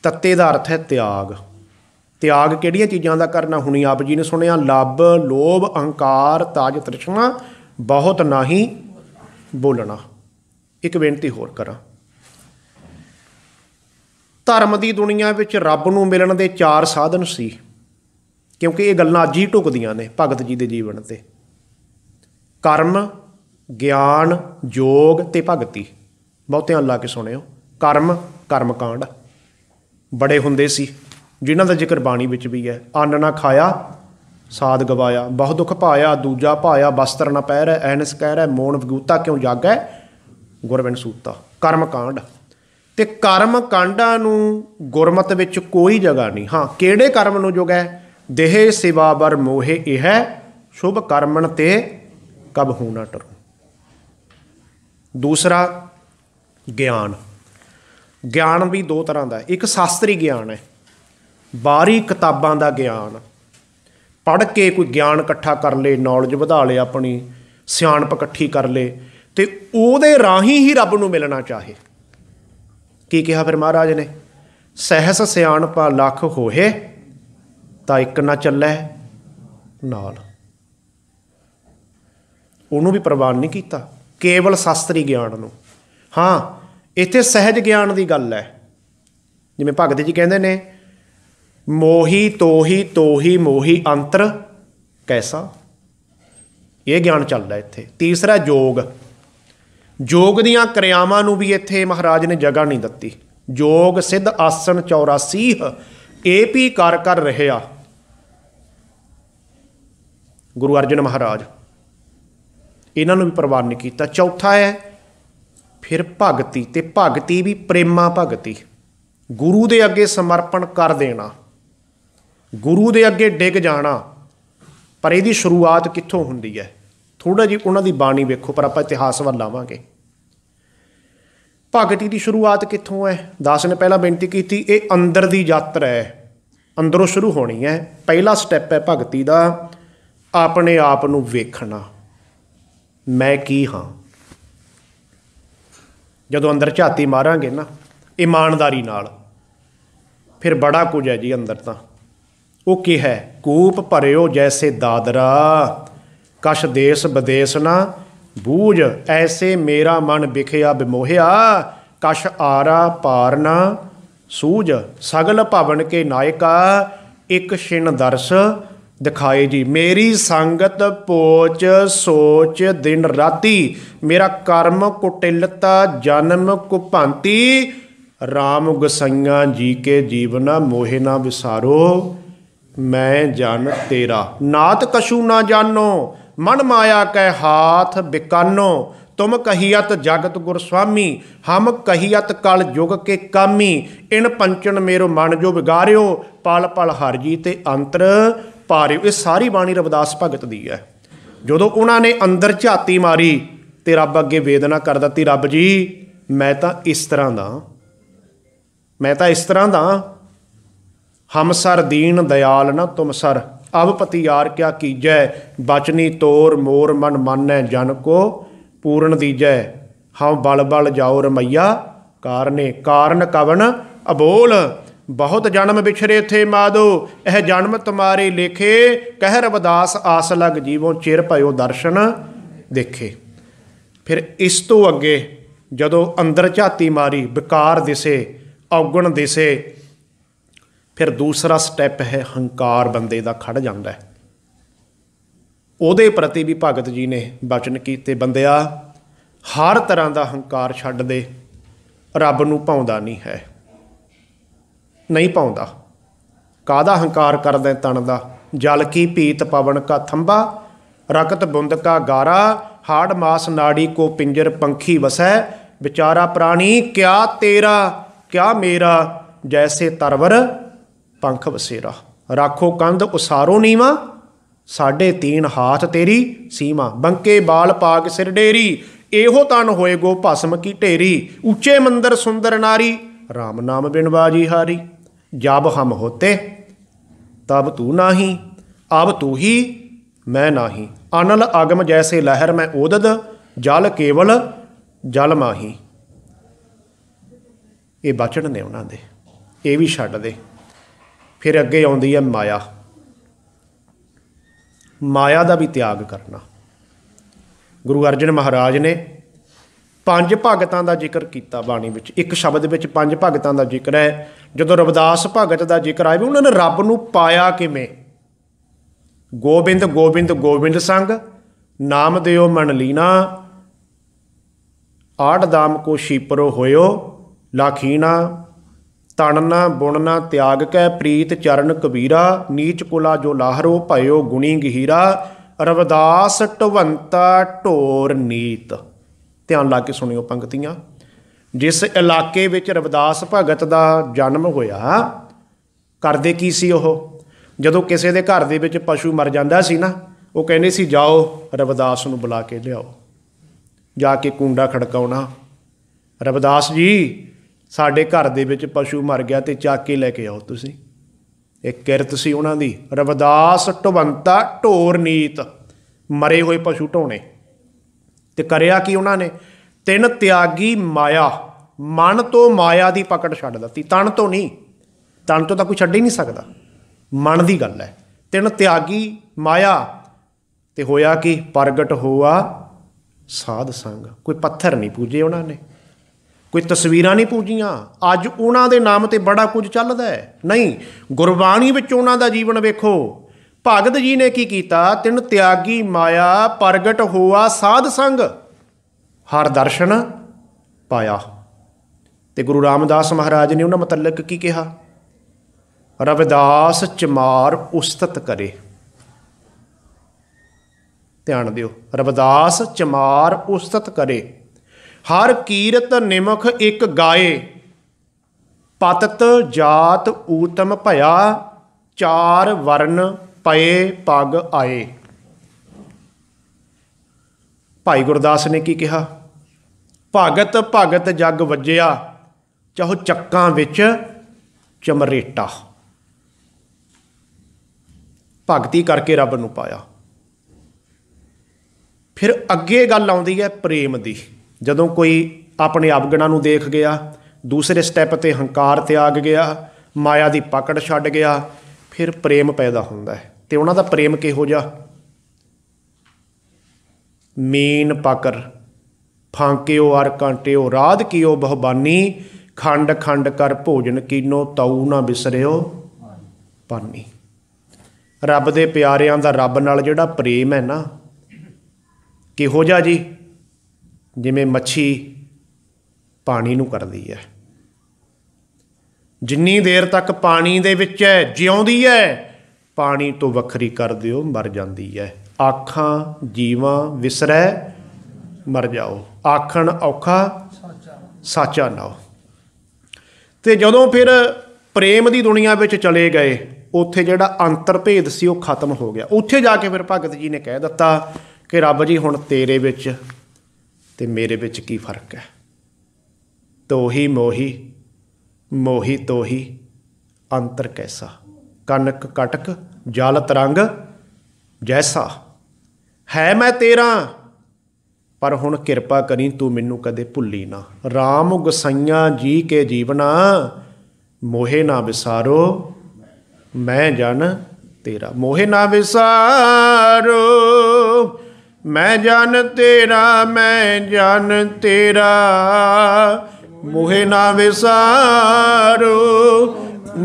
B: ਤੱਤੇ ਦਾ ਅਰਥ ਹੈ ਤਿਆਗ ਤਿਆਗ ਕਿਹੜੀਆਂ ਚੀਜ਼ਾਂ ਦਾ ਕਰਨਾ ਹੁਣੀ ਆਪ ਜੀ ਨੇ ਸੁਣਿਆ ਲੱਭ ਲੋਭ ਅਹੰਕਾਰ ਤਾਜ ਤ੍ਰਿਸ਼ਨਾ ਬਹੁਤ ਨਹੀਂ ਬੋਲਣਾ ਇੱਕ ਬੇਨਤੀ ਹੋਰ ਕਰਾਂ ਧਰਮ ਦੀ ਦੁਨੀਆ ਵਿੱਚ ਰੱਬ ਨੂੰ ਮਿਲਣ ਦੇ ਚਾਰ ਸਾਧਨ ਸੀ ਕਿਉਂਕਿ ਇਹ ਗੱਲਾਂ ਅੱਜ ਹੀ ਟੁਕਦੀਆਂ ਨੇ ਭਗਤ ਜੀ ਦੇ ਜੀਵਨ ਤੇ ਕਰਮ ਗਿਆਨ ਯੋਗ ਤੇ ਭਗਤੀ ਬਹੁਤਿਆਂ ਲਾ ਕੇ ਸੁਣਿਓ ਕਰਮ ਕਰਮ ਕਾਂਡ ਬੜੇ ਹੁੰਦੇ ਸੀ ਜਿਨ੍ਹਾਂ ਦਾ ਜ਼ਿਕਰ ਬਾਣੀ ਵਿੱਚ ਵੀ ਹੈ ਅੰਨ ਨਾ ਖਾਇਆ ਸਾਦ ਗਵਾਇਆ ਬਹੁ ਦੁੱਖ ਪਾਇਆ ਦੂਜਾ ਪਾਇਆ ਬਸਤਰ ਨਾ ਪਹਿਰੈ ਐਨਸ ਕਹਿ ਕਹਿਰੈ ਮੋਣ ਵਿਗੂਤਾ ਕਿਉਂ ਜਾਗੈ ਗੁਰਵਿੰਦ ਸੂਤਾ ਕਰਮ ਕਾਂਡ ਤੇ ਕਰਮ ਕਾਂਡਾਂ ਨੂੰ ਗੁਰਮਤ ਵਿੱਚ ਕੋਈ ਜਗ੍ਹਾ ਨਹੀਂ ਹਾਂ ਕਿਹੜੇ ਕਰਮ ਨੂੰ ਜੋਗ ਹੈ ਦੇਹ ਸਿਵਾ ਬਰ ਮੋਹ ਇਹ ਹੈ ਸ਼ੁਭ ਕਰਮਣ ਤੇ ਕਬ ਹੋਣਾ ਟਰੂ ਦੂਸਰਾ ਗਿਆਨ ਗਿਆਨ ਵੀ ਦੋ ਤਰ੍ਹਾਂ ਦਾ ਇੱਕ ਸ਼ਾਸਤਰੀ ਗਿਆਨ ਹੈ ਬਾਰੀ ਕਿਤਾਬਾਂ ਦਾ ਗਿਆਨ ਪੜ ਕੇ ਕੋਈ ਗਿਆਨ ਇਕੱਠਾ ਕਰ ਲੇ ਨੌਲੇਜ ਵਧਾ ਲੇ ਆਪਣੀ ਸਿਆਣਪ ਇਕੱਠੀ ਕਰ ਲੇ ਤੇ ਉਹਦੇ ਰਾਹੀਂ ਹੀ ਰੱਬ ਨੂੰ ਮਿਲਣਾ ਚਾਹੇ ਕੀ ਕਿਹਾ ਫਿਰ ਮਹਾਰਾਜ ਨੇ ਸਹਿਸ ਸਿਆਣਪਾ ਲੱਖ ਹੋਏ ਤਾਂ ਇੱਕ ਨਾ ਚੱਲੈ ਨਾਲ ਉਹਨੂੰ ਵੀ ਪ੍ਰਵਾਨ ਨਹੀਂ ਕੀਤਾ ਕੇਵਲ ਸ਼ਾਸਤਰੀ ਗਿਆਨ ਨੂੰ ਹਾਂ ਇੱਥੇ ਸਹਿਜ ਗਿਆਨ ਦੀ ਗੱਲ ਹੈ ਜਿਵੇਂ ਭਗਤ ਜੀ ਕਹਿੰਦੇ ਨੇ ਮੋਹੀ ਤੋਹੀ ਤੋਹੀ ਮੋਹੀ ਅੰਤਰ ਕੈਸਾ ਇਹ ਗਿਆਨ ਚੱਲਦਾ ਇੱਥੇ ਤੀਸਰਾ ਯੋਗ ਯੋਗ ਦੀਆਂ ਕਿਰਿਆਵਾਂ ਨੂੰ ਵੀ ਇੱਥੇ ਮਹਾਰਾਜ ਨੇ ਜਗ੍ਹਾ ਨਹੀਂ ਦਿੱਤੀ ਯੋਗ ਸਿੱਧ ਆਸਣ 84 ਏਪੀ ਕਰ ਕਰ ਰਹਿਆ ਗੁਰੂ ਅਰਜਨ ਮਹਾਰਾਜ ਇਹਨਾਂ ਨੂੰ ਵੀ ਪ੍ਰਵਾਨ ਨਹੀਂ ਕੀਤਾ ਚੌਥਾ ਹੈ ਫਿਰ ਭਗਤੀ ਤੇ ਭਗਤੀ ਵੀ ਪ੍ਰੇਮਾ ਭਗਤੀ ਗੁਰੂ ਦੇ ਅੱਗੇ ਸਮਰਪਣ ਕਰ ਦੇਣਾ ਗੁਰੂ ਦੇ ਅੱਗੇ ਡਿੱਗ ਜਾਣਾ ਪਰ ਇਹਦੀ ਸ਼ੁਰੂਆਤ ਕਿੱਥੋਂ ਹੁੰਦੀ ਹੈ ਥੋੜਾ ਜੀ ਉਹਨਾਂ ਦੀ ਬਾਣੀ ਵੇਖੋ ਪਰ ਆਪਾਂ ਇਤਿਹਾਸ ਵੱਲ ਲਾਵਾਂਗੇ ਭਗਤੀ ਦੀ ਸ਼ੁਰੂਆਤ ਕਿੱਥੋਂ ਹੈ ਦਾਸ ਨੇ ਪਹਿਲਾਂ ਬੇਨਤੀ ਕੀਤੀ ਇਹ ਅੰਦਰ ਦੀ ਯਾਤਰਾ ਹੈ ਅੰਦਰੋਂ ਸ਼ੁਰੂ ਹੋਣੀ ਹੈ ਪਹਿਲਾ ਸਟੈਪ ਹੈ ਭਗਤੀ ਦਾ ਆਪਣੇ ਆਪ ਨੂੰ ਵੇਖਣਾ ਮੈਂ ਕੀ ਹਾਂ ਜਦੋਂ ਅੰਦਰ ਝਾਤੀ ਮਾਰਾਂਗੇ ਨਾ ਇਮਾਨਦਾਰੀ ਨਾਲ ਫਿਰ ਬੜਾ ਕੁਝ ਹੈ ਜੀ ਅੰਦਰ ਤਾਂ ਉਹ ਕੀ ਹੈ ਕੂਪ ਭਰਿਓ ਜੈਸੇ ਦਾਦਰਾ ਕਛ ਦੇਸ ਵਿਦੇਸ ਨਾ ਬੂਝ ਐਸੇ ਮੇਰਾ ਮਨ ਵਿਖਿਆ ਬਿਮੋਹਿਆ ਕਛ ਆਰਾ ਪਾਰ ਨਾ ਸੂਝ ਸਗਲ ਭਵਨ ਕੇ ਨਾਇਕਾ ਇੱਕ ਛਿਨ ਦਰਸ ਦਿਖਾਏ ਜੀ ਮੇਰੀ ਸੰਗਤ ਪੋਚ ਸੋਚ ਦਿਨ ਰਾਤੀ ਮੇਰਾ ਕਰਮ ਕੁਟਿਲਤਾ ਜਨਮ ਕੁਭਾਂਤੀ ਰਾਮ ਗਸਈਆਂ ਜੀ ਕੇ ਜੀਵਨਾ ਮੋਹਿ ਨਾ ਵਿਸਾਰੋ ਮੈਂ ਜਨ ਤੇਰਾ ਨਾਤ ਕਸ਼ੂ ਨਾ ਜਾਨੋ ਮਨ ਮਾਇਆ ਕੈ ਹਾਥ ਬਿਕਾਨੋ ਤੁਮ ਕਹੀਅਤ ਜਗਤ ਗੁਰ ਸੁਆਮੀ ਹਮ ਕਹੀਅਤ ਕਲ ਯੁਗ ਕੇ ਕਾਮੀ ਇਨ ਪੰਚਨ ਮੇਰੋ ਮਨ ਜੋ ਵਿਗਾਰਿਓ ਪਲ ਪਲ ਹਰਜੀ ਤੇ ਅੰਤਰ ਪਾਰਿਓ ਇਹ ਸਾਰੀ ਬਾਣੀ ਰਵਿਦਾਸ ਭਗਤ ਦੀ ਹੈ ਜਦੋਂ ਉਹਨਾਂ ਨੇ ਅੰਦਰ ਝਾਤੀ ਮਾਰੀ ਤੇ ਰੱਬ ਅੱਗੇ ਵੇਦਨਾ ਕਰ ਦਿੱਤੀ ਰੱਬ ਜੀ ਮੈਂ ਤਾਂ ਇਸ ਤਰ੍ਹਾਂ ਦਾ ਮੈਂ ਤਾਂ ਇਸ ਤਰ੍ਹਾਂ ਦਾ ਹਮ ਸਰ ਦੀਨ ਦਿਆਲ ਨਾ ਤੁਮ ਸਰ ਅਬ ਪਤਿਆਰ ਕਿਆ ਕੀਜੈ ਬਚਨੀ ਤੋਰ ਮੋਰ ਮਨ ਮੰਨੈ ਜਨ ਕੋ ਪੂਰਨ ਦੀਜੈ ਹਉ ਬਲ ਬਲ ਜਾਓ ਰਮਈਆ ਕਾਰਨੇ ਕਾਰਨ ਕਵਨ ਅਬੋਲ ਬਹੁਤ ਜਨਮ ਵਿਛਰੇ ਥੇ ਮਾਦੋ ਇਹ ਜਨਮ ਤੁਮਾਰੇ ਲੇਖੇ ਕਹਿ ਰਵਦਾਸ ਆਸ ਲਗ ਜੀਵੋਂ ਚਿਰ ਭਇਓ ਦਰਸ਼ਨ ਦੇਖੇ ਫਿਰ ਇਸ ਤੋਂ ਅੱਗੇ ਜਦੋਂ ਅੰਦਰ ਝਾਤੀ ਮਾਰੀ ਵਿਕਾਰ ਦਿਸੇ ਔਗਣ ਦਿਸੇ ਫਿਰ ਦੂਸਰਾ ਸਟੈਪ ਹੈ ਹੰਕਾਰ ਬੰਦੇ ਦਾ ਖੜ ਜਾਂਦਾ ਹੈ ਉਹਦੇ ਪ੍ਰਤੀ ਵੀ ਭਗਤ ਜੀ ਨੇ ਬਚਨ ਕੀਤੇ ਬੰਦਿਆ ਹਰ ਤਰ੍ਹਾਂ ਦਾ ਹੰਕਾਰ ਛੱਡ ਦੇ ਰੱਬ ਨੂੰ ਪਾਉਂਦਾ ਨਹੀਂ ਹੈ ਨਹੀਂ ਪਾਉਂਦਾ ਕਾਦਾ ਹੰਕਾਰ ਕਰਦਾ ਤਣ ਦਾ ਜਲ ਕੀ ਪੀਤ ਪਵਨ ਕਾ ਥੰਬਾ ਰਕਤ ਬੁੰਦ ਕਾ ਗਾਰਾ ਹਾੜ ਮਾਸ ਨਾੜੀ ਕੋ ਪਿੰਜਰ ਪੰਖੀ ਵਸੈ ਵਿਚਾਰਾ ਪ੍ਰਾਣੀ ਕਿਆ ਤੇਰਾ ਕਿਆ ਮੇਰਾ ਜੈਸੇ ਤਰਵਰ ਪੰਖ ਵਸੇਰਾ ਰਾਖੋ ਕੰਧ ਉਸਾਰੋ ਨੀਵਾ ਸਾਡੇ ਤੀਨ ਹਾਥ ਤੇਰੀ ਸੀਮਾ ਬੰਕੇ ਬਾਲ ਪਾਗ ਸਿਰ ਡੇਰੀ ਇਹੋ ਤਨ ਹੋਏਗੋ ਭਸਮ ਕੀ ਢੇਰੀ ਉੱਚੇ ਮੰਦਰ ਸੁੰਦਰ ਨਾਰੀ RAM ਨਾਮ ਬਿਨ ਬਾਜੀ ਹਾਰੀ ਜਬ ਹਮ ਹੋਤੇ ਤਬ ਤੂੰ ਨਾਹੀ ਆਬ ਤੂੰ ਹੀ ਮੈਂ ਨਾਹੀ ਅਨਲ ਅਗਮ ਜੈਸੇ ਲਹਿਰ ਮੈਂ ਉਦਦ ਜਲ ਕੇਵਲ ਜਲ ਮਾਹੀ ਇਹ ਬਚਣ ਨੇ ਉਹਨਾਂ ਦੇ ਇਹ ਵੀ ਛੱਡ ਦੇ ਫਿਰ ਅੱਗੇ ਆਉਂਦੀ ਹੈ ਮਾਇਆ ਮਾਇਆ ਦਾ ਵੀ ਤਿਆਗ ਕਰਨਾ ਗੁਰੂ ਅਰਜਨ ਮਹਾਰਾਜ ਨੇ ਪੰਜ ਭਗਤਾਂ ਦਾ ਜ਼ਿਕਰ ਕੀਤਾ ਬਾਣੀ ਵਿੱਚ ਇੱਕ ਸ਼ਬਦ ਵਿੱਚ ਪੰਜ ਭਗਤਾਂ ਦਾ ਜ਼ਿਕਰ ਹੈ ਜਦੋਂ ਰਵਿਦਾਸ ਭਗਤ ਦਾ ਜ਼ਿਕਰ ਆਇਆ ਵੀ ਉਹਨਾਂ ਨੇ ਰੱਬ ਨੂੰ ਪਾਇਆ ਕਿਵੇਂ ਗੋਬਿੰਦ ਗੋਬਿੰਦ ਗੋਬਿੰਦ ਸੰਗ ਨਾਮ ਦਿਓ ਮਨ ਲੀਨਾ ਆੜ ਦਾਮ ਕੋ ਸ਼ੀਪਰੋ ਹੋਇਓ ਲਖੀਨਾ ਤਣਨਾ ਬੁਣਨਾ ਤਿਆਗ ਕੈ ਪ੍ਰੀਤ ਚਰਨ ਕਬੀਰਾ ਨੀਚ ਕੁਲਾ ਜੋ ਲਾਹਰੋ ਭਇਓ ਗੁਣੀ ਗਹੀਰਾ ਰਵਦਾਸ ਟਵੰਤਾ ਢੋਰ ਨੀਤ ਧਿਆਨ ਲਾ ਕੇ ਸੁਣਿਓ ਪੰਕਤੀਆਂ ਜਿਸ ਇਲਾਕੇ ਵਿੱਚ ਰਵਦਾਸ ਭਗਤ ਦਾ ਜਨਮ ਹੋਇਆ ਕਰਦੇ ਕੀ ਸੀ ਉਹ ਜਦੋਂ ਕਿਸੇ ਦੇ ਘਰ ਦੇ ਵਿੱਚ ਪਸ਼ੂ ਮਰ ਜਾਂਦਾ ਸੀ ਨਾ ਉਹ ਕਹਿੰਦੇ ਸੀ ਜਾਓ ਰਵਦਾਸ ਨੂੰ ਬੁਲਾ ਕੇ ਲਿਆਓ ਜਾ ਕੇ ਕੁੰਡਾ ਖੜਕਾਉਣਾ ਰਵਦਾਸ ਜੀ ਸਾਡੇ ਘਰ ਦੇ ਵਿੱਚ ਪਸ਼ੂ ਮਰ ਗਿਆ ਤੇ ਚੱਕ ਕੇ ਲੈ ਕੇ ਆਓ ਤੁਸੀਂ ਇਹ ਕਿਰਤ ਸੀ ਉਹਨਾਂ ਦੀ ਰਵਦਾਸ ਟਵੰਤਾ ਢੋਰ ਨੀਤ ਮਰੇ ਹੋਏ ਪਸ਼ੂ ਢੋਣੇ ਤੇ ਕਰਿਆ ਕੀ ਉਹਨਾਂ ਨੇ ਤਿੰਨ ਤਿਆਗੀ ਮਾਇਆ ਮਨ ਤੋਂ ਮਾਇਆ ਦੀ ਪਕੜ ਛੱਡ ਦਿੱਤੀ ਤਨ ਤੋਂ ਨਹੀਂ ਤਨ ਤੋਂ ਤਾਂ ਕੋਈ ਛੱਡ ਹੀ ਨਹੀਂ ਸਕਦਾ ਮਨ ਦੀ ਗੱਲ ਹੈ ਤਿੰਨ ਤਿਆਗੀ ਮਾਇਆ ਤੇ ਹੋਇਆ ਕੀ ਪ੍ਰਗਟ ਹੋਆ ਸਾਧ ਸੰਗ ਕੋਈ ਪੱਥਰ ਨਹੀਂ ਪੂਜੇ ਉਹਨਾਂ ਨੇ ਕੋਈ ਤਸਵੀਰਾਂ ਨਹੀਂ ਪੂਜੀਆਂ ਅੱਜ ਉਹਨਾਂ ਦੇ ਨਾਮ ਤੇ ਬੜਾ ਕੁਝ ਚੱਲਦਾ ਹੈ ਨਹੀਂ ਗੁਰਬਾਣੀ ਵਿੱਚ ਉਹਨਾਂ ਦਾ ਜੀਵਨ ਵੇਖੋ ਭਗਤ ਜੀ ਨੇ ਕੀ ਕੀਤਾ ਤਿੰਨ ਤਿਆਗੀ ਮਾਇਆ ਪ੍ਰਗਟ ਹੋਆ ਸਾਧ ਸੰਗ ਹਰ ਦਰਸ਼ਨ ਪਾਇਆ ਤੇ ਗੁਰੂ ਰਾਮਦਾਸ ਮਹਾਰਾਜ ਨੇ ਉਹਨਾਂ ਮਤਲਬ ਕੀ ਕਿਹਾ ਰਵਿਦਾਸ ਚਮਾਰ ਉਸਤਤ ਕਰੇ ਧਿਆਨ ਦਿਓ ਰਵਿਦਾਸ ਚਮਾਰ ਉਸਤਤ ਕਰੇ ਹਰ ਕੀਰਤ ਨਿਮਖ ਇੱਕ ਗਾਏ ਪਤਤ ਜਾਤ ਊਤਮ ਭਇਆ ਚਾਰ ਵਰਨ ਪਏ ਪਗ ਆਏ ਭਾਈ ਗੁਰਦਾਸ ਨੇ ਕੀ ਕਿਹਾ ਭਗਤ ਭਗਤ ਜਗ ਵੱਜਿਆ ਚਾਹ ਚੱਕਾਂ ਵਿੱਚ ਚਮਰੇਟਾ ਭਗਤੀ ਕਰਕੇ ਰੱਬ ਨੂੰ ਪਾਇਆ ਫਿਰ ਅੱਗੇ ਗੱਲ ਆਉਂਦੀ ਹੈ ਪ੍ਰੇਮ ਦੀ ਜਦੋਂ ਕੋਈ ਆਪਣੇ ਅਵਗਣਾ ਨੂੰ ਦੇਖ ਗਿਆ ਦੂਸਰੇ ਸਟੈਪ ਤੇ ਹੰਕਾਰ ਤਿਆਗ ਗਿਆ ਮਾਇਆ ਦੀ ਪਕੜ ਛੱਡ ਗਿਆ ਫਿਰ ਪ੍ਰੇਮ ਪੈਦਾ ਹੁੰਦਾ ਹੈ ਤੇ ਉਹਨਾਂ ਦਾ ਪ੍ਰੇਮ ਕਿਹੋ ਜਿਹਾ ਮੀਨ ਪਕਰ ਫਾਂਕਿਓ ਅਰ ਕਾਂਟਿਓ ਰਾਧ ਕੀਓ ਬਹਬਾਨੀ ਖੰਡ ਖੰਡ ਕਰ ਭੋਜਨ ਕੀਨੋ ਤਉ ਨਾ ਬਿਸਰਿਓ ਪਾਨੀ ਰੱਬ ਦੇ ਪਿਆਰਿਆਂ ਦਾ ਰੱਬ ਨਾਲ ਜਿਹੜਾ ਪ੍ਰੇਮ ਹੈ ਨਾ ਕਿਹੋ ਜਿਹਾ ਜੀ ਜਿਵੇਂ ਮੱਛੀ ਪਾਣੀ ਨੂੰ ਕਰਦੀ ਹੈ ਜਿੰਨੀ ਦੇਰ ਤੱਕ ਪਾਣੀ ਦੇ ਵਿੱਚ ਹੈ ਜਿਉਂਦੀ ਹੈ ਪਾਣੀ ਤੋਂ ਵੱਖਰੀ ਕਰ ਦਿਓ ਮਰ ਜਾਂਦੀ ਹੈ ਆਖਾਂ ਜੀਵਾਂ ਵਿਸਰੈ ਮਰ ਜਾਓ ਆਖਣ ਔਖਾ ਸਾਚਾ ਨਾਓ ਤੇ ਜਦੋਂ ਫਿਰ ਪ੍ਰੇਮ ਦੀ ਦੁਨੀਆ ਵਿੱਚ ਚਲੇ ਗਏ ਉੱਥੇ ਜਿਹੜਾ ਅੰਤਰ ਭੇਦ ਸੀ ਉਹ ਖਤਮ ਹੋ ਗਿਆ ਉੱਥੇ ਜਾ ਕੇ ਫਿਰ ਭਗਤ ਜੀ ਨੇ ਕਹਿ ਦਿੱਤਾ ਕਿ ਰੱਬ ਜੀ ਹੁਣ ਤੇਰੇ ਵਿੱਚ ਤੇ ਮੇਰੇ ਵਿੱਚ ਕੀ ਫਰਕ ਹੈ ਤੋਹੀ ਮੋਹੀ ਮੋਹੀ ਤੋਹੀ ਅੰਤਰ ਕੈਸਾ ਕਨਕ ਕਟਕ ਜਲ ਤਰੰਗ ਜੈਸਾ ਹੈ ਮੈਂ ਤੇਰਾ ਪਰ ਹੁਣ ਕਿਰਪਾ ਕਰੀ ਤੂੰ ਮੈਨੂੰ ਕਦੇ ਭੁੱਲੀ ਨਾ RAM ਗਸਈਆ ਜੀ ਕੇ ਜੀਵਨਾ ਮੋਹੇ ਨਾ ਵਿਸਾਰੋ
A: ਮੈਂ ਜਨ ਤੇਰਾ ਮੋਹੇ ਨਾ ਵਿਸਾਰੋ ਮੈਂ ਜਨ ਤੇਰਾ ਮੈਂ ਜਨ ਤੇਰਾ ਮੋਹਿ ਨਾ ਵਿਸਾਰੋ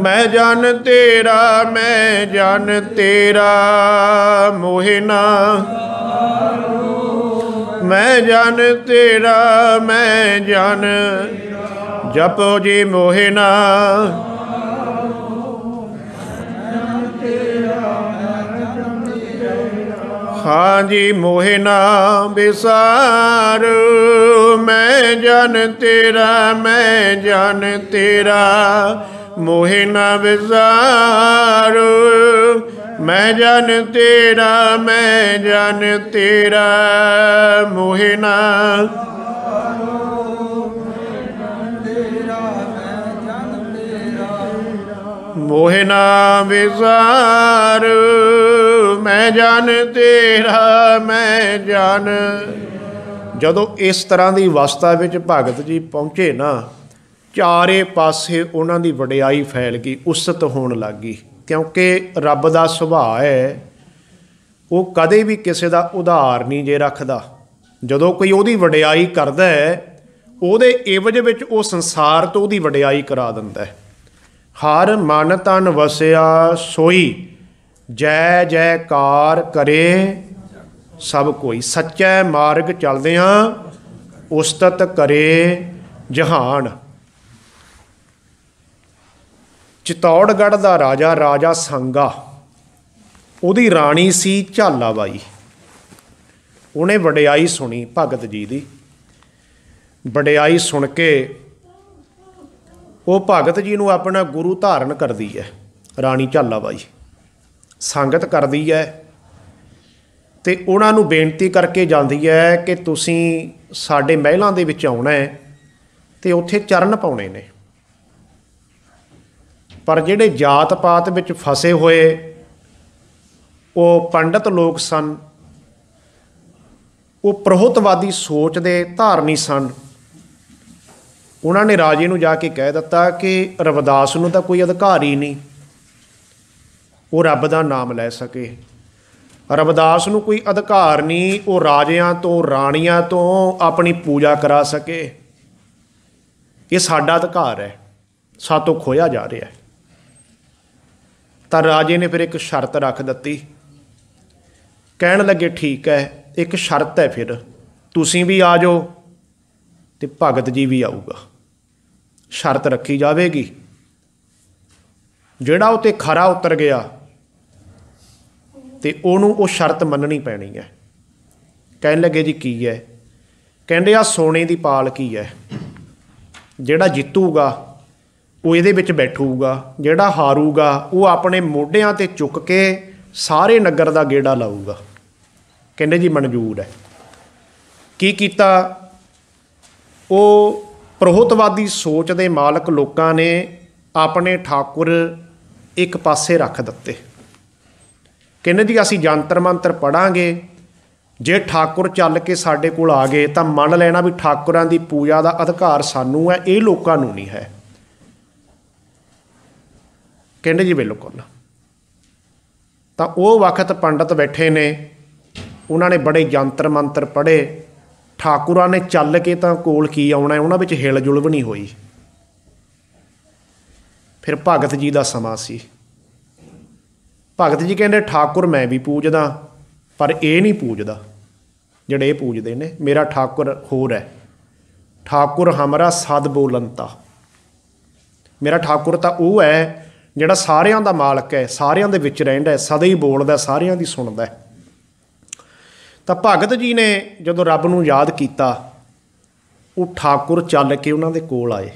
A: ਮੈਂ ਜਨ ਤੇਰਾ ਮੈਂ ਜਨ ਤੇਰਾ ਮੋਹਿ ਨਾ ਮੈਂ ਜਨ ਤੇਰਾ ਮੈਂ ਜਨ ਜਪੋ ਜੀ ਮੋਹਿ ਨਾ ਹਾਂਜੀ ਮੋਹਿ ਨਾ ਬਿਸਾਰ ਮੈਂ ਜਨ ਤੇਰਾ ਮੈਂ ਜਨ ਤੇਰਾ ਮੋਹਿ ਨਾ ਬਿਸਾਰ ਮੈਂ ਜਨ ਤੇਰਾ ਮੈਂ ਜਨ ਤੇਰਾ ਮੋਹਿ ਨਾ ਮੋਹਿ ਨਾ ਬਿਸਾਰ ਮੈਂ ਜਨ ਤੇਰਾ ਮੈਂ ਜਨ ਜਦੋਂ ਇਸ ਤਰ੍ਹਾਂ ਦੀ ਅਵਸਥਾ ਵਿੱਚ ਭਗਤ ਜੀ
B: ਪਹੁੰਚੇ ਨਾ ਚਾਰੇ ਪਾਸੇ ਉਹਨਾਂ ਦੀ ਵਡਿਆਈ ਫੈਲ ਗਈ ਉਸਤ ਹੋਣ ਲੱਗੀ ਕਿਉਂਕਿ ਰੱਬ ਦਾ ਸੁਭਾਅ ਹੈ ਉਹ ਕਦੇ ਵੀ ਕਿਸੇ ਦਾ ਉਧਾਰ ਨਹੀਂ ਜੇ ਰੱਖਦਾ ਜਦੋਂ ਕੋਈ ਉਹਦੀ ਵਡਿਆਈ ਕਰਦਾ ਹੈ ਉਹਦੇ ਇਵਜ ਵਿੱਚ ਉਹ ਸੰਸਾਰ ਤੋਂ ਉਹਦੀ ਵਡਿਆਈ ਕਰਾ ਦਿੰਦਾ ਹੈ ਹਰ ਮਨ ਤਨ ਵਸਿਆ ਸੋਈ ਜੈ ਜੈਕਾਰ ਕਰੇ ਸਭ ਕੋਈ ਸੱਚੇ ਮਾਰਗ ਚੱਲਦੇ ਆ ਉਸਤਤ ਕਰੇ ਜਹਾਨ ਚਿਤੌੜਗੜ੍ਹ ਦਾ ਰਾਜਾ ਰਾਜਾ ਸੰਗਾ ਉਹਦੀ ਰਾਣੀ ਸੀ ਝਾਲਾਬਾਈ ਉਹਨੇ ਵਡਿਆਈ ਸੁਣੀ ਭਗਤ ਜੀ ਦੀ ਵਡਿਆਈ ਸੁਣ ਕੇ ਉਹ ਭਗਤ ਜੀ ਨੂੰ ਆਪਣਾ ਗੁਰੂ ਧਾਰਨ ਕਰਦੀ ਹੈ ਰਾਣੀ ਝਾਲਾਬਾਈ ਸੰਗਤ ਕਰਦੀ ਹੈ ਤੇ ਉਹਨਾਂ ਨੂੰ ਬੇਨਤੀ ਕਰਕੇ ਜਾਂਦੀ ਹੈ ਕਿ ਤੁਸੀਂ ਸਾਡੇ ਮਹਿਲਾਂ ਦੇ ਵਿੱਚ ਆਉਣਾ ਹੈ ਤੇ ਉੱਥੇ ਚਰਨ ਪਾਉਣੇ ਨੇ ਪਰ ਜਿਹੜੇ ਜਾਤ ਪਾਤ ਵਿੱਚ ਫਸੇ ਹੋਏ ਉਹ ਪੰਡਤ ਲੋਕ ਸਨ ਉਹ ਪ੍ਰਹੋਤਵਾਦੀ ਸੋਚ ਦੇ ਧਾਰਨੀ ਸਨ ਉਹਨਾਂ ਨੇ ਰਾਜੇ ਨੂੰ ਜਾ ਕੇ ਕਹਿ ਦਿੱਤਾ ਕਿ ਰਵਿਦਾਸ ਨੂੰ ਤਾਂ ਕੋਈ ਅਧਿਕਾਰ ਹੀ ਨਹੀਂ ਉਹ ਰੱਬ ਦਾ ਨਾਮ ਲੈ ਸਕੇ ਰਬਦਾਸ ਨੂੰ ਕੋਈ ਅਧਿਕਾਰ ਨਹੀਂ ਉਹ ਰਾਜਿਆਂ ਤੋਂ ਰਾਣੀਆਂ ਤੋਂ ਆਪਣੀ ਪੂਜਾ ਕਰਾ ਸਕੇ ਇਹ ਸਾਡਾ ਅਧਿਕਾਰ ਹੈ ਸਾਤੋਂ ਖੋਇਆ ਜਾ ਰਿਹਾ ਹੈ ਤਾਂ ਰਾਜੇ ਨੇ ਫਿਰ ਇੱਕ ਸ਼ਰਤ ਰੱਖ ਦਿੱਤੀ ਕਹਿਣ ਲੱਗੇ ਠੀਕ ਹੈ ਇੱਕ ਸ਼ਰਤ ਹੈ ਫਿਰ ਤੁਸੀਂ ਵੀ ਆ ਜਾਓ ਤੇ ਭਗਤ ਜੀ ਵੀ ਆਊਗਾ ਸ਼ਰਤ ਰੱਖੀ ਜਾਵੇਗੀ ਜਿਹੜਾ ਉਤੇ ਖਰਾ ਉਤਰ ਗਿਆ ਤੇ ਉਹਨੂੰ ਉਹ ਸ਼ਰਤ ਮੰਨਣੀ ਪੈਣੀ ਹੈ ਕਹਿਣ ਲੱਗੇ ਜੀ ਕੀ ਹੈ ਕਹਿੰਦੇ ਆ ਸੋਨੇ ਦੀ ਪਾਲਕੀ ਹੈ ਜਿਹੜਾ ਜਿੱਤੂਗਾ ਉਹ ਇਹਦੇ ਵਿੱਚ ਬੈਠੂਗਾ ਜਿਹੜਾ ਹਾਰੂਗਾ ਉਹ ਆਪਣੇ ਮੋਢਿਆਂ ਤੇ ਚੁੱਕ ਕੇ ਸਾਰੇ ਨਗਰ ਦਾ ਗੇੜਾ ਲਾਊਗਾ ਕਹਿੰਦੇ ਜੀ ਮਨਜ਼ੂਰ ਹੈ ਕੀ ਕੀਤਾ ਉਹ ਪ੍ਰੋਹਤਵਾਦੀ ਸੋਚ ਦੇ ਮਾਲਕ ਲੋਕਾਂ ਨੇ ਆਪਣੇ ਠਾਕੁਰ ਇੱਕ ਪਾਸੇ ਰੱਖ ਦਿੱਤੇ ਕਹਿੰਦੇ ਜੀ ਅਸੀਂ ਜੰਤਰ ਮੰਤਰ ਪੜਾਂਗੇ ਜੇ ਠਾਕੁਰ ਚੱਲ ਕੇ ਸਾਡੇ ਕੋਲ ਆ ਗਏ ਤਾਂ ਮੰਨ ਲੈਣਾ ਵੀ ਠਾਕੁਰਾਂ ਦੀ ਪੂਜਾ ਦਾ ਅਧਿਕਾਰ ਸਾਨੂੰ ਹੈ ਇਹ ਲੋਕਾਂ ਨੂੰ ਨਹੀਂ ਹੈ ਕਹਿੰਦੇ ਜੀ ਬਿਲਕੁਲ ਤਾਂ ਉਹ ਵਕਤ ਪੰਡਤ ਬੈਠੇ ਨੇ ਉਹਨਾਂ ਨੇ ਬੜੇ ਜੰਤਰ ਮੰਤਰ ਪੜੇ ਠਾਕੁਰਾਂ ਨੇ ਚੱਲ ਕੇ ਤਾਂ ਕੋਲ ਕੀ ਆਉਣਾ ਉਹਨਾਂ ਵਿੱਚ ਹਿਲਜੁਲ ਵੀ ਨਹੀਂ ਹੋਈ ਫਿਰ ਭਗਤ ਜੀ ਦਾ ਸਮਾਂ ਸੀ ਭਗਤ ਜੀ ਕਹਿੰਦੇ ਠਾਕੁਰ ਮੈਂ ਵੀ ਪੂਜਦਾ ਪਰ ਇਹ ਨਹੀਂ ਪੂਜਦਾ ਜਿਹੜੇ ਇਹ ਪੂਜਦੇ ਨੇ ਮੇਰਾ ਠਾਕੁਰ ਹੋਰ ਹੈ ਠਾਕੁਰ ਹਮਰਾ ਸਦ ਬੋਲੰਤਾ ਮੇਰਾ ਠਾਕੁਰ ਤਾਂ ਉਹ ਹੈ ਜਿਹੜਾ ਸਾਰਿਆਂ ਦਾ ਮਾਲਕ ਹੈ ਸਾਰਿਆਂ ਦੇ ਵਿੱਚ ਰਹਿੰਦਾ ਹੈ ਸਦਾ ਹੀ ਬੋਲਦਾ ਸਾਰਿਆਂ ਦੀ ਸੁਣਦਾ ਤਾਂ ਭਗਤ ਜੀ ਨੇ ਜਦੋਂ ਰੱਬ ਨੂੰ ਯਾਦ ਕੀਤਾ ਉਹ ਠਾਕੁਰ ਚੱਲ ਕੇ ਉਹਨਾਂ ਦੇ ਕੋਲ ਆਏ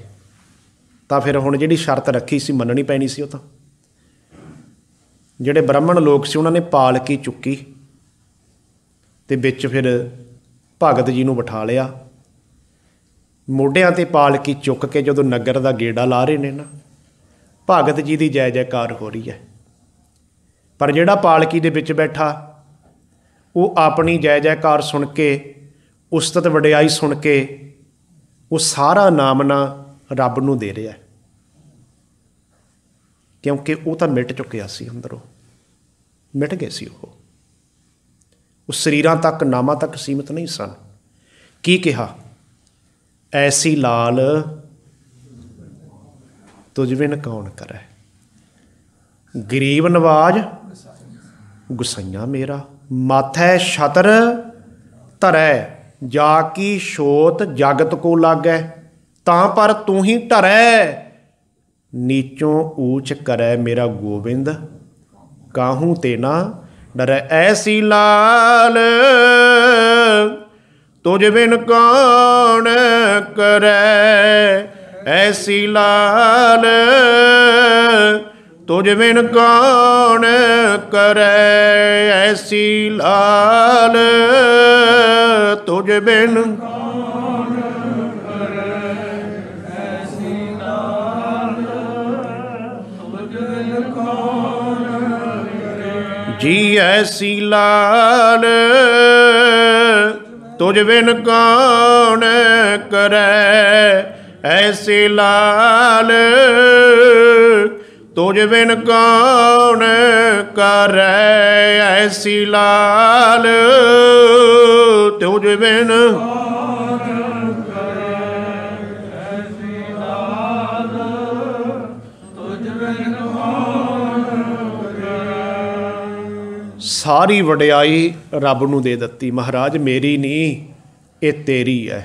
B: ਤਾਂ ਫਿਰ ਹੁਣ ਜਿਹੜੀ ਸ਼ਰਤ ਰੱਖੀ ਸੀ ਮੰਨਣੀ ਪੈਣੀ ਸੀ ਉਹ ਤਾਂ ਜਿਹੜੇ ਬ੍ਰਾਹਮਣ ਲੋਕ ਸੀ ਉਹਨਾਂ ਨੇ ਪਾਲਕੀ ਚੁੱਕੀ ਤੇ ਵਿੱਚ ਫਿਰ ਭਗਤ ਜੀ ਨੂੰ ਬਿਠਾ ਲਿਆ ਮੋਢਿਆਂ ਤੇ ਪਾਲਕੀ ਚੁੱਕ ਕੇ ਜਦੋਂ ਨਗਰ ਦਾ ਗੇੜਾ ਲਾ ਰਹੇ ਨੇ ਨਾ ਭਗਤ ਜੀ ਦੀ ਜੈ ਜੈਕਾਰ ਹੋ ਰਹੀ ਹੈ ਪਰ ਜਿਹੜਾ ਪਾਲਕੀ ਦੇ ਵਿੱਚ ਬੈਠਾ ਉਹ ਆਪਣੀ ਜੈ ਜੈਕਾਰ ਸੁਣ ਕੇ ਉਸਤਤ ਵਡਿਆਈ ਸੁਣ ਕੇ ਉਹ ਸਾਰਾ ਨਾਮ ਨਾ ਰੱਬ ਨੂੰ ਦੇ ਰਿਹਾ ਹੈ ਕਿਉਂਕਿ ਉਹ ਤਾਂ ਮਿਟ ਚੁੱਕਿਆ ਸੀ ਅੰਦਰੋਂ ਮਿਟ ਗਏ ਸੀ ਉਹ ਉਹ ਸਰੀਰਾਂ ਤੱਕ ਨਾਮਾਂ ਤੱਕ ਸੀਮਤ ਨਹੀਂ ਸਨ ਕੀ ਕਿਹਾ ਐਸੀ ਲਾਲ ਤੁਝ ਬਿਨ ਕੌਣ ਕਰੈ ਗਰੀਬ ਨਵਾਜ ਗੁਸਾਈਆਂ ਮੇਰਾ ਮਾਥੈ ਛਤਰ ਧਰੈ ਜਾ ਕੀ ਛੋਤ ਜਗਤ ਕੋ ਲਾਗੈ ਤਾਂ ਪਰ ਤੂੰ ਹੀ ਧਰੈ ਨੀਚੋਂ ਊਚ ਕਰੈ ਮੇਰਾ ਗੋਬਿੰਦ
A: ਕਾਹੂ ਤੇ ਨਾ ਡਰੈ ਐਸੀ ਲਾਲ ਤੁਝ ਬਿਨ ਕੌਣ ਕਰੈ ਐਸੀ ਲਾਲ ਤੁਝ ਬਿਨ ਕੌਣ ਕਰੈ ਐਸੀ ਲਾਲ ਤੁਝ ਬਿਨ ਜੀ ਐਸੀ ਲਾਲ ਤੁਝ ਬਿਨ ਕੌਣ ਕਰੈ ਐਸੀ ਲਾਲ ਤੁਝ ਬਿਨ ਕੌਣ ਕਰੈ ਐਸੀ ਲਾਲ ਤੁਝ ਬਿਨ
B: ਸਾਰੀ ਵਡਿਆਈ ਰੱਬ ਨੂੰ ਦੇ ਦਿੱਤੀ ਮਹਾਰਾਜ ਮੇਰੀ ਨਹੀਂ ਇਹ ਤੇਰੀ ਹੈ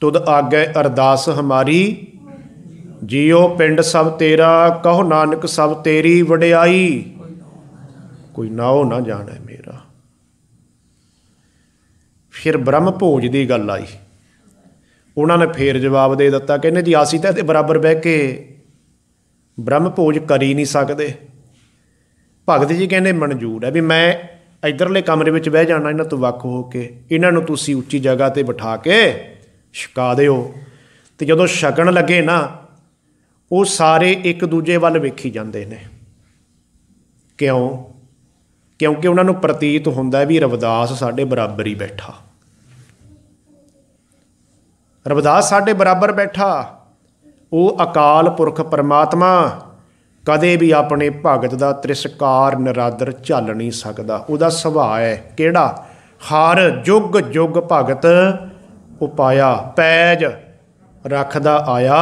B: ਤੁਧ ਆਗੇ ਅਰਦਾਸ ਹਮਾਰੀ ਜੀਓ ਪਿੰਡ ਸਭ ਤੇਰਾ ਕਹੋ ਨਾਨਕ ਸਭ ਤੇਰੀ ਵਡਿਆਈ ਕੋਈ ਨਾਉ ਨਾ ਜਾਣੇ ਮੇਰਾ ਫਿਰ ਬ੍ਰਹਮ ਭੋਜ ਦੀ ਗੱਲ ਆਈ ਉਹਨਾਂ ਨੇ ਫੇਰ ਜਵਾਬ ਦੇ ਦਿੱਤਾ ਕਹਿੰਦੇ ਜੀ ਆਸੀ ਤਾਂ ਤੇ ਬਰਾਬਰ ਬਹਿ ਕੇ ਬ੍ਰਹਮ ਭੋਜ ਕਰੀ ਨਹੀਂ ਸਕਦੇ ਭਗਤ ਜੀ ਕਹਿੰਦੇ ਮਨਜ਼ੂਰ ਹੈ ਵੀ ਮੈਂ ਇਧਰਲੇ ਕਮਰੇ ਵਿੱਚ ਬਹਿ ਜਾਣਾ ਇਹਨਾਂ ਤੋਂ ਵੱਖ ਹੋ ਕੇ ਇਹਨਾਂ ਨੂੰ ਤੁਸੀਂ ਉੱਚੀ ਜਗ੍ਹਾ ਤੇ ਬਿਠਾ ਕੇ ਛਕਾ ਦਿਓ ਤੇ ਜਦੋਂ ਛਕਣ ਲੱਗੇ ਨਾ ਉਹ ਸਾਰੇ ਇੱਕ ਦੂਜੇ ਵੱਲ ਵੇਖੀ ਜਾਂਦੇ ਨੇ ਕਿਉਂ ਕਿਉਂਕਿ ਉਹਨਾਂ ਨੂੰ ਪ੍ਰਤੀਤ ਹੁੰਦਾ ਵੀ ਰਵਿਦਾਸ ਸਾਡੇ ਬਰਾਬਰ ਹੀ ਬੈਠਾ ਰਵਿਦਾਸ ਸਾਡੇ ਬਰਾਬਰ ਬੈਠਾ ਉਹ ਅਕਾਲ ਪੁਰਖ ਪਰਮਾਤਮਾ ਕਦੇ ਵੀ ਆਪਣੇ ਭਗਤ ਦਾ ਤ੍ਰਿਸਕਾਰ ਨਰਾਦਰ ਝੱਲ ਨਹੀਂ ਸਕਦਾ ਉਹਦਾ ਸੁਭਾਅ ਹੈ ਕਿਹੜਾ ਹਰ ਜੁਗ ਜੁਗ ਭਗਤ ਉਪਾਇਆ ਪੈਜ ਰੱਖਦਾ ਆਇਆ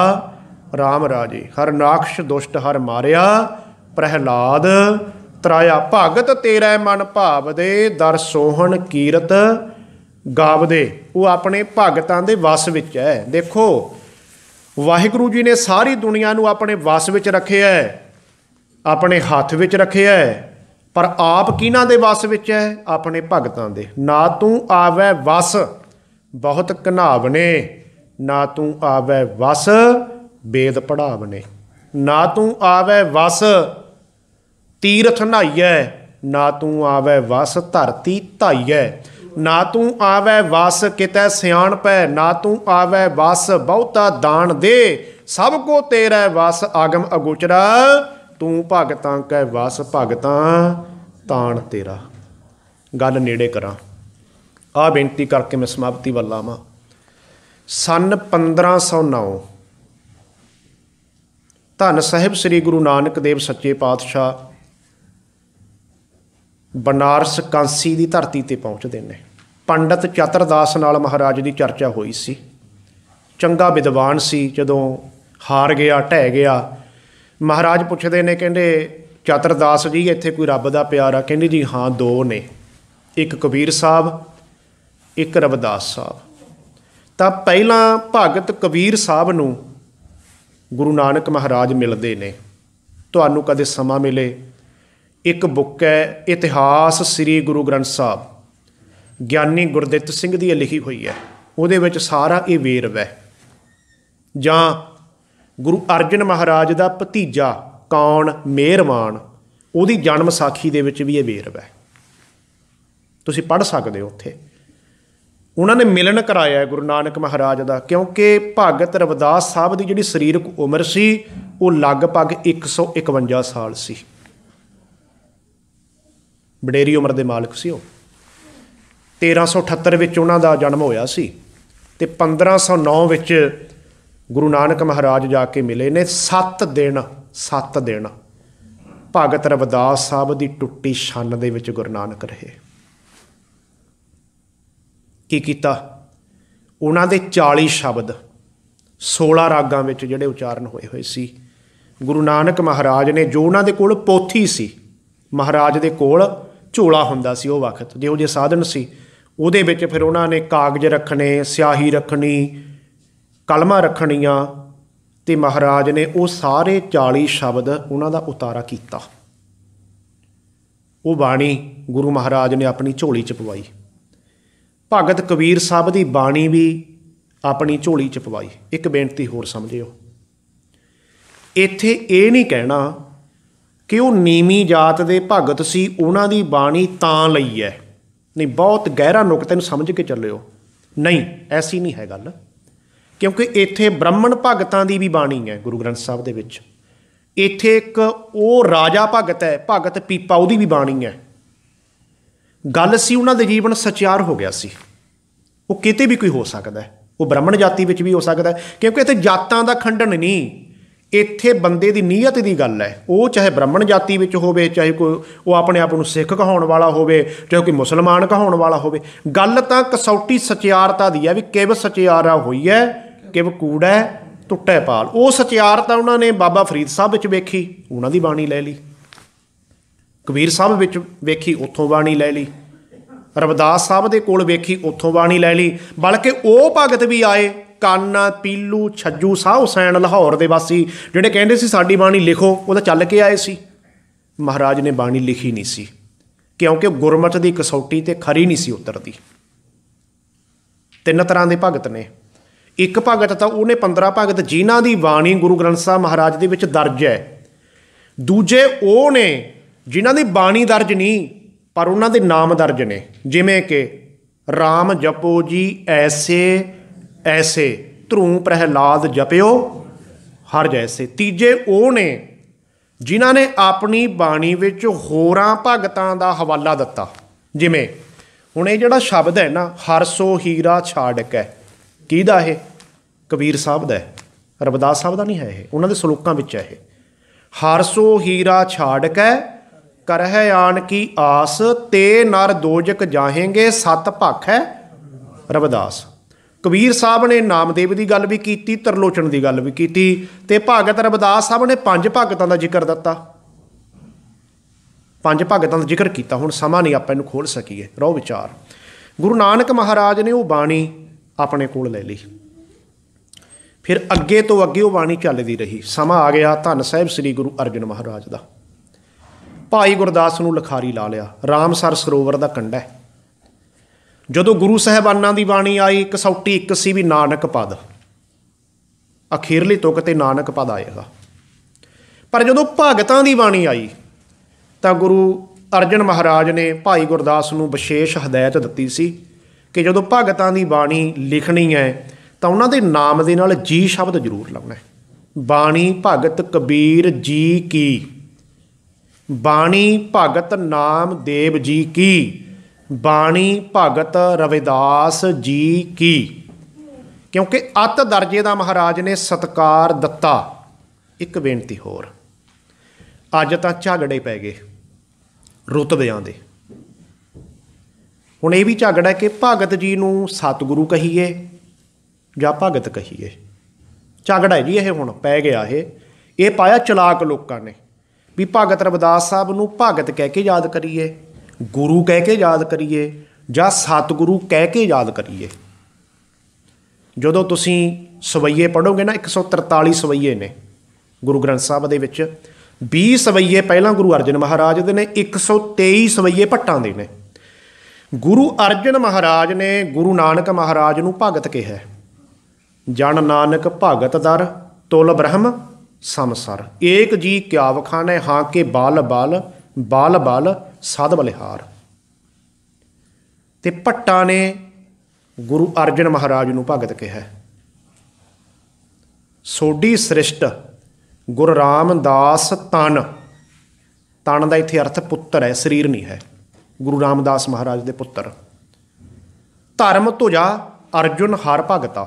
B: RAM ਰਾਜੇ ਹਰ ਨਾਖਸ਼ ਦੁਸ਼ਟ ਹਰ ਮਾਰਿਆ ਪ੍ਰਹਿਲਾਦ ਤਰਾਇਆ ਭਗਤ ਤੇਰਾ ਮਨ ਭਾਵ ਦੇ ਦਰ ਸੋਹਣ ਕੀਰਤ ਗਾਵਦੇ ਉਹ ਆਪਣੇ ਭਗਤਾਂ ਦੇ ਵਸ ਵਿੱਚ ਹੈ ਦੇਖੋ ਵਾਹਿਗੁਰੂ ਜੀ ਨੇ ਸਾਰੀ ਦੁਨੀਆ ਨੂੰ ਆਪਣੇ ਵਸ ਵਿੱਚ ਰੱਖਿਆ ਹੈ ਆਪਣੇ ਹੱਥ ਵਿੱਚ ਰੱਖਿਆ ਹੈ ਪਰ ਆਪ ਕਿਨਾਂ ਦੇ ਵਸ ਵਿੱਚ ਹੈ ਆਪਣੇ ਭਗਤਾਂ ਦੇ ਨਾ ਤੂੰ ਆਵੇ ਵਸ ਬਹੁਤ ਕਨਾਵਨੇ ਨਾ ਤੂੰ ਆਵੇ ਵਸ ਬੇਦ ਪੜਾਵਨੇ ਨਾ ਤੂੰ ਆਵੇ ਵਸ ਤੀਰਥ ਨਾਈਐ ਨਾ ਤੂੰ ਆਵੇ ਵਸ ਧਰਤੀ ਧਾਈਐ ਨਾ ਤੂੰ ਆਵੇ ਵਸ ਕਿਤੇ ਸਿਆਣ ਪੈ ਨਾ ਤੂੰ ਆਵੇ ਵਸ ਬਹੁਤਾ ਦਾਨ ਦੇ ਸਭ ਕੋ ਤੇਰਾ ਵਸ ਆਗਮ ਅਗੋਚਰਾ ਤੂੰ ਭਗਤਾਂ ਕੈ ਵਸ ਭਗਤਾਂ ਤਾਣ ਤੇਰਾ ਗੱਲ ਨੇੜੇ ਕਰਾਂ ਆ ਬੇਨਤੀ ਕਰਕੇ ਮੈਂ ਸਮਾਪਤੀ ਵੱਲ ਆਵਾਂ ਸਨ 1509 ਧੰਨ ਸਾਹਿਬ ਸ੍ਰੀ ਗੁਰੂ ਨਾਨਕ ਦੇਵ ਸੱਚੇ ਪਾਤਸ਼ਾਹ ਬਨਾਰਸ ਕਾਂਸੀ ਦੀ ਧਰਤੀ ਤੇ ਪਹੁੰਚਦੇ ਨੇ ਪੰਡਤ ਚਤਰਦਾਸ ਨਾਲ ਮਹਾਰਾਜ ਦੀ ਚਰਚਾ ਹੋਈ ਸੀ ਚੰਗਾ ਵਿਦਵਾਨ ਸੀ ਜਦੋਂ ਹਾਰ ਗਿਆ ਟਹਿ ਗਿਆ ਮਹਾਰਾਜ ਪੁੱਛਦੇ ਨੇ ਕਹਿੰਦੇ ਚਤਰਦਾਸ ਜੀ ਇੱਥੇ ਕੋਈ ਰੱਬ ਦਾ ਪਿਆਰ ਆ ਕਹਿੰਦੇ ਜੀ ਹਾਂ ਦੋ ਨੇ ਇੱਕ ਕਬੀਰ ਸਾਹਿਬ ਇੱਕ ਰਬਦਾਸ ਸਾਹਿਬ ਤਾਂ ਪਹਿਲਾਂ ਭਗਤ ਕਬੀਰ ਸਾਹਿਬ ਨੂੰ ਗੁਰੂ ਨਾਨਕ ਮਹਾਰਾਜ ਮਿਲਦੇ ਨੇ ਤੁਹਾਨੂੰ ਕਦੇ ਸਮਾਂ ਮਿਲੇ ਇੱਕ ਬੁੱਕ ਹੈ ਇਤਿਹਾਸ ਸ੍ਰੀ ਗੁਰੂ ਗ੍ਰੰਥ ਸਾਹਿਬ ਗਿਆਨੀ ਗੁਰਦਿੱਤ ਸਿੰਘ ਦੀ ਲਿਖੀ ਹੋਈ ਹੈ ਉਹਦੇ ਵਿੱਚ ਸਾਰਾ ਇਹ ਵੇਰਵਾ ਹੈ ਜਾਂ ਗੁਰੂ ਅਰਜਨ ਮਹਾਰਾਜ ਦਾ ਭਤੀਜਾ ਕੌਣ ਮਿਹਰਮਾਨ ਉਹਦੀ ਜਨਮ ਸਾਖੀ ਦੇ ਵਿੱਚ ਵੀ ਇਹ ਵੇਰਵਾ ਹੈ ਤੁਸੀਂ ਪੜ੍ਹ ਸਕਦੇ ਹੋ ਉੱਥੇ ਉਹਨਾਂ ਨੇ ਮਿਲਣ ਕਰਾਇਆ ਗੁਰੂ ਨਾਨਕ ਮਹਾਰਾਜ ਦਾ ਕਿਉਂਕਿ ਭਗਤ ਰਵਿਦਾਸ ਸਾਹਿਬ ਦੀ ਜਿਹੜੀ ਸਰੀਰਕ ਉਮਰ ਸੀ ਉਹ ਲਗਭਗ 151 ਸਾਲ ਸੀ ਬਡੇਰੀ ਉਮਰ ਦੇ ਮਾਲਕ ਸੀ ਉਹ 1378 ਵਿੱਚ ਉਹਨਾਂ ਦਾ ਜਨਮ ਹੋਇਆ ਸੀ ਤੇ 1509 ਵਿੱਚ ਗੁਰੂ ਨਾਨਕ ਮਹਾਰਾਜ ਜਾ ਕੇ ਮਿਲੇ ਨੇ 7 ਦਿਨ 7 ਦਿਨ ਭਗਤ ਰਵਿਦਾਸ ਸਾਹਿਬ ਦੀ ਟੁੱਟੀ ਛੰਨ ਦੇ ਵਿੱਚ ਗੁਰੂ ਨਾਨਕ ਰਹੇ ਕੀ ਕੀਤਾ ਉਹਨਾਂ ਦੇ 40 ਸ਼ਬਦ 16 ਰਾਗਾਂ ਵਿੱਚ ਜਿਹੜੇ ਉਚਾਰਨ ਹੋਏ ਹੋਏ ਸੀ ਗੁਰੂ ਨਾਨਕ ਮਹਾਰਾਜ ਨੇ ਜੋ ਉਹਨਾਂ ਦੇ ਕੋਲ ਪੋਥੀ ਸੀ ਮਹਾਰਾਜ ਦੇ ਕੋਲ ਝੋਲਾ ਹੁੰਦਾ ਸੀ ਉਹ ਵਕਤ ਜਿਹੋ ਜੇ ਸਾਧਨ ਸੀ ਉਹਦੇ ਵਿੱਚ ਫਿਰ ਉਹਨਾਂ ਨੇ ਕਾਗਜ਼ ਰੱਖਣੇ ਸਿਆਹੀ ਰੱਖਣੀ ਕਲਮਾ ਰੱਖਣੀਆਂ ਤੇ ਮਹਾਰਾਜ ਨੇ ਉਹ ਸਾਰੇ 40 ਸ਼ਬਦ ਉਹਨਾਂ ਦਾ ਉਤਾਰਾ ਕੀਤਾ ਉਹ ਬਾਣੀ ਗੁਰੂ ਮਹਾਰਾਜ ਨੇ ਆਪਣੀ ਝੋਲੀ ਚ ਪਵਾਈ ਭਗਤ ਕਬੀਰ ਸਾਹਿਬ ਦੀ ਬਾਣੀ ਵੀ ਆਪਣੀ ਝੋਲੀ ਚ ਪਵਾਈ ਇੱਕ ਬੇਨਤੀ ਹੋਰ ਸਮਝਿਓ ਇੱਥੇ ਇਹ ਨਹੀਂ ਕਹਿਣਾ ਕਿ ਉਹ ਨੀਵੀਂ ਜਾਤ ਦੇ ਭਗਤ ਸੀ ਉਹਨਾਂ ਦੀ ਬਾਣੀ ਤਾਂ ਲਈ ਹੈ ਨਹੀਂ ਬਹੁਤ ਗਹਿਰਾ ਨੁਕਤੇ ਨੂੰ ਸਮਝ ਕੇ ਚੱਲਿਓ ਨਹੀਂ ਐਸੀ ਨਹੀਂ ਹੈ ਗੱਲ ਕਿਉਂਕਿ ਇੱਥੇ ਬ੍ਰਾਹਮਣ ਭਗਤਾਂ ਦੀ ਵੀ ਬਾਣੀ ਹੈ ਗੁਰੂ ਗ੍ਰੰਥ ਸਾਹਿਬ ਦੇ ਵਿੱਚ ਇੱਥੇ ਇੱਕ ਉਹ ਰਾਜਾ ਭਗਤ ਹੈ ਭਗਤ ਪੀਪਾ ਉਹਦੀ ਵੀ ਬਾਣੀ ਹੈ ਗੱਲ ਸੀ ਉਹਨਾਂ ਦੇ ਜੀਵਨ ਸਚਿਆਰ ਹੋ ਗਿਆ ਸੀ ਉਹ ਕਿਤੇ ਵੀ ਕੋਈ ਹੋ ਸਕਦਾ ਹੈ ਉਹ ਬ੍ਰਾਹਮਣ ਜਾਤੀ ਵਿੱਚ ਵੀ ਹੋ ਸਕਦਾ ਹੈ ਕਿਉਂਕਿ ਇੱਥੇ ਜਾਤਾਂ ਦਾ ਖੰਡਨ ਨਹੀਂ ਇੱਥੇ ਬੰਦੇ ਦੀ ਨੀਅਤ ਦੀ ਗੱਲ ਹੈ ਉਹ ਚਾਹੇ ਬ੍ਰਾਹਮਣ ਜਾਤੀ ਵਿੱਚ ਹੋਵੇ ਚਾਹੇ ਕੋਈ ਉਹ ਆਪਣੇ ਆਪ ਨੂੰ ਸਿੱਖ ਕਹਾਉਣ ਵਾਲਾ ਹੋਵੇ ਚਾਹੇ ਕੋਈ ਮੁਸਲਮਾਨ ਕਹਾਉਣ ਵਾਲਾ ਹੋਵੇ ਗੱਲ ਤਾਂ ਕਸੌਟੀ ਸਚਿਆਰਤਾ ਦੀ ਹੈ ਵੀ ਕਿਵ ਸਚਿਆਰਾ ਹੋਈ ਹੈ ਕਿਵ ਕੂੜਾ ਟੁੱਟੇ ਪਾਲ ਉਹ ਸਚਿਆਰਤਾ ਉਹਨਾਂ ਨੇ ਬਾਬਾ ਫਰੀਦ ਸਾਹਿਬ ਵਿੱਚ ਵੇਖੀ ਉਹਨਾਂ ਦੀ ਬਾਣੀ ਲੈ ਲਈ ਕਬੀਰ ਸਾਹਿਬ ਵਿੱਚ ਵੇਖੀ ਉੱਥੋਂ ਬਾਣੀ ਲੈ ਲਈ ਰਵਿਦਾਸ ਸਾਹਿਬ ਦੇ ਕੋਲ ਵੇਖੀ ਉੱਥੋਂ ਬਾਣੀ ਲੈ ਲਈ ਬਲਕਿ ਉਹ ਭਗਤ ਵੀ ਆਏ ਕਾਨਾ ਪੀਲੂ ਛੱਜੂ ਸਾਹ ਹੁਸੈਨ ਲਾਹੌਰ ਦੇ ਵਾਸੀ ਜਿਹੜੇ ਕਹਿੰਦੇ ਸੀ ਸਾਡੀ ਬਾਣੀ ਲਿਖੋ ਉਹ ਤਾਂ ਚੱਲ ਕੇ ਆਏ ਸੀ ਮਹਾਰਾਜ ਨੇ ਬਾਣੀ ਲਿਖੀ ਨਹੀਂ ਸੀ ਕਿਉਂਕਿ ਗੁਰਮਤ ਦੀ ਕਸੌਟੀ ਤੇ ਖਰੀ ਨਹੀਂ ਸੀ ਉਤਰਦੀ ਤਿੰਨ ਤਰ੍ਹਾਂ ਦੇ ਭਗਤ ਨੇ ਇੱਕ ਭਗਤ ਤਾਂ ਉਹਨੇ 15 ਭਗਤ ਜਿਨ੍ਹਾਂ ਦੀ ਬਾਣੀ ਗੁਰੂ ਗ੍ਰੰਥ ਸਾਹਿਬ ਮਹਾਰਾਜ ਦੇ ਵਿੱਚ ਦਰਜ ਹੈ ਦੂਜੇ ਉਹ ਨੇ ਜਿਨ੍ਹਾਂ ਦੀ ਬਾਣੀ ਦਰਜ ਨਹੀਂ ਪਰ ਉਹਨਾਂ ਦੇ ਨਾਮ ਦਰਜ ਨੇ ਜਿਵੇਂ ਕਿ RAM ਜਪੋ ਜੀ ਐਸੇ ਐਸੇ ਧਰੂ ਪ੍ਰਹਿਲਾਦ ਜਪਿਓ ਹਰ ਜੈਸੇ ਤੀਜੇ ਉਹ ਨੇ ਜਿਨ੍ਹਾਂ ਨੇ ਆਪਣੀ ਬਾਣੀ ਵਿੱਚ ਹੋਰਾਂ ਭਗਤਾਂ ਦਾ ਹਵਾਲਾ ਦਿੱਤਾ ਜਿਵੇਂ ਹੁਣ ਇਹ ਜਿਹੜਾ ਸ਼ਬਦ ਹੈ ਨਾ ਹਰਸੋ ਹੀਰਾ ਛਾੜਕ ਹੈ ਕਿਹਦਾ ਇਹ ਕਬੀਰ ਸਾਹਿਬ ਦਾ ਹੈ ਰਬਦਾਸ ਸਾਹਿਬ ਦਾ ਨਹੀਂ ਹੈ ਇਹ ਉਹਨਾਂ ਦੇ ਸ਼ਲੋਕਾਂ ਵਿੱਚ ਹੈ ਇਹ ਹਰਸੋ ਹੀਰਾ ਛਾੜ ਕੇ ਕਰਹਿ ਆਣ ਕੀ ਆਸ ਤੇ ਨਰ ਦੋਜਕ ਜਾਹੇਗੇ ਸਤ ਭਖ ਹੈ ਰਬਦਾਸ ਕਬੀਰ ਸਾਹਿਬ ਨੇ ਨਾਮਦੇਵ ਦੀ ਗੱਲ ਵੀ ਕੀਤੀ ਤਰਲੋਚਨ ਦੀ ਗੱਲ ਵੀ ਕੀਤੀ ਤੇ ਭਗਤ ਰਬਦਾਸ ਸਾਹਿਬ ਨੇ ਪੰਜ ਭਗਤਾਂ ਦਾ ਜ਼ਿਕਰ ਦਿੱਤਾ ਪੰਜ ਭਗਤਾਂ ਦਾ ਜ਼ਿਕਰ ਕੀਤਾ ਹੁਣ ਸਮਾਂ ਨਹੀਂ ਆਪਾਂ ਇਹਨੂੰ ਖੋਲ ਸਕੀਏ ਰੋ ਵਿਚਾਰ ਗੁਰੂ ਨਾਨਕ ਮਹਾਰਾਜ ਨੇ ਉਹ ਬਾਣੀ ਆਪਣੇ ਕੋਲ ਲੈ ਲਈ ਫਿਰ ਅੱਗੇ ਤੋਂ ਅੱਗੇ ਉਹ ਬਾਣੀ ਚੱਲਦੀ ਰਹੀ ਸਮਾਂ ਆ ਗਿਆ ਧੰਨ ਸਾਹਿਬ ਸ੍ਰੀ ਗੁਰੂ ਅਰਜਨ ਮਹਾਰਾਜ ਦਾ ਭਾਈ ਗੁਰਦਾਸ ਨੂੰ ਲਖਾਰੀ ਲਾ ਲਿਆ ਰਾਮਸਰ ਸਰੋਵਰ ਦਾ ਕੰਡਾ ਜਦੋਂ ਗੁਰੂ ਸਾਹਿਬਾਨਾਂ ਦੀ ਬਾਣੀ ਆਈ ਕਸੌਟੀ ਇੱਕ ਸੀ ਵੀ ਨਾਨਕ ਪਦ ਅਖੀਰਲੀ ਤੁਕ ਤੇ ਨਾਨਕ ਪਦ ਆਏਗਾ ਪਰ ਜਦੋਂ ਭਗਤਾਂ ਦੀ ਬਾਣੀ ਆਈ ਤਾਂ ਗੁਰੂ ਅਰਜਨ ਮਹਾਰਾਜ ਨੇ ਭਾਈ ਗੁਰਦਾਸ ਨੂੰ ਵਿਸ਼ੇਸ਼ ਹਦਾਇਤ ਦਿੱਤੀ ਸੀ ਕਿ ਜਦੋਂ ਭਗਤਾਂ ਦੀ ਬਾਣੀ ਲਿਖਣੀ ਹੈ ਤਾਂ ਉਹਨਾਂ ਦੇ ਨਾਮ ਦੇ ਨਾਲ ਜੀ ਸ਼ਬਦ ਜ਼ਰੂਰ ਲਾਉਣਾ ਹੈ ਬਾਣੀ ਭਗਤ ਕਬੀਰ ਜੀ ਕੀ ਬਾਣੀ ਭਗਤ ਨਾਮਦੇਵ ਜੀ ਕੀ ਬਾਣੀ ਭਗਤ ਰਵਿਦਾਸ ਜੀ ਕੀ ਕਿਉਂਕਿ ਅਤ ਦਰਜੇ ਦਾ ਮਹਾਰਾਜ ਨੇ ਸਤਕਾਰ ਦਿੱਤਾ ਇੱਕ ਬੇਨਤੀ ਹੋਰ ਅੱਜ ਤਾਂ ਝਗੜੇ ਪੈ ਗਏ ਰੁਤਬਿਆਂ ਦੇ ਹੁਣ ਇਹ ਵੀ ਝਗੜਾ ਕਿ ਭਗਤ ਜੀ ਨੂੰ ਸਤਿਗੁਰੂ ਕਹੀਏ ਜਾਂ ਭਗਤ ਕਹੀਏ ਝਗੜਾ ਜੀ ਇਹ ਹੁਣ ਪੈ ਗਿਆ ਇਹ ਇਹ ਪਾਇਆ ਚਲਾਕ ਲੋਕਾਂ ਨੇ ਵੀ ਭਗਤ ਰਵਿਦਾਸ ਸਾਹਿਬ ਨੂੰ ਭਗਤ ਕਹਿ ਕੇ ਯਾਦ ਕਰੀਏ ਗੁਰੂ ਕਹਿ ਕੇ ਯਾਦ ਕਰੀਏ ਜਾਂ ਸਤਿਗੁਰੂ ਕਹਿ ਕੇ ਯਾਦ ਕਰੀਏ ਜਦੋਂ ਤੁਸੀਂ ਸਵਈਏ ਪੜੋਗੇ ਨਾ 143 ਸਵਈਏ ਨੇ ਗੁਰੂ ਗ੍ਰੰਥ ਸਾਹਿਬ ਦੇ ਵਿੱਚ 20 ਸਵਈਏ ਪਹਿਲਾਂ ਗੁਰੂ ਅਰਜਨ ਮਹਾਰਾਜ ਦੇ ਨੇ 123 ਸਵਈਏ ਭੱਟਾਂ ਦੇ ਨੇ ਗੁਰੂ ਅਰਜਨ ਮਹਾਰਾਜ ਨੇ ਗੁਰੂ ਨਾਨਕ ਮਹਾਰਾਜ ਨੂੰ ਭਗਤ ਕਿਹਾ ਜਨ ਨਾਨਕ ਭਗਤ ਦਰ ਤੁਲ ਬ੍ਰਹਮ ਸੰਸਾਰ ਏਕ ਜੀ ਕਿਆ ਵਖਾਣੈ ਹਾਂ ਕੇ ਬਾਲ ਬਾਲ ਬਾਲ ਬਾਲ ਸਦ ਬਲਿਹਾਰ ਤੇ ਪੱਟਾ ਨੇ ਗੁਰੂ ਅਰਜਨ ਮਹਾਰਾਜ ਨੂੰ ਭਗਤ ਕਿਹਾ ਸੋਢੀ ਸ੍ਰਿਸ਼ਟ ਗੁਰੂ ਰਾਮਦਾਸ ਤਨ ਤਨ ਦਾ ਇੱਥੇ ਅਰਥ ਪੁੱਤਰ ਹੈ ਸਰੀਰ ਨਹੀਂ ਹੈ ਗੁਰੂ ਰਾਮਦਾਸ ਮਹਾਰਾਜ ਦੇ ਪੁੱਤਰ ਧਰਮ ਧੁਜਾ ਅਰਜੁਨ ਹਰ ਭਗਤਾ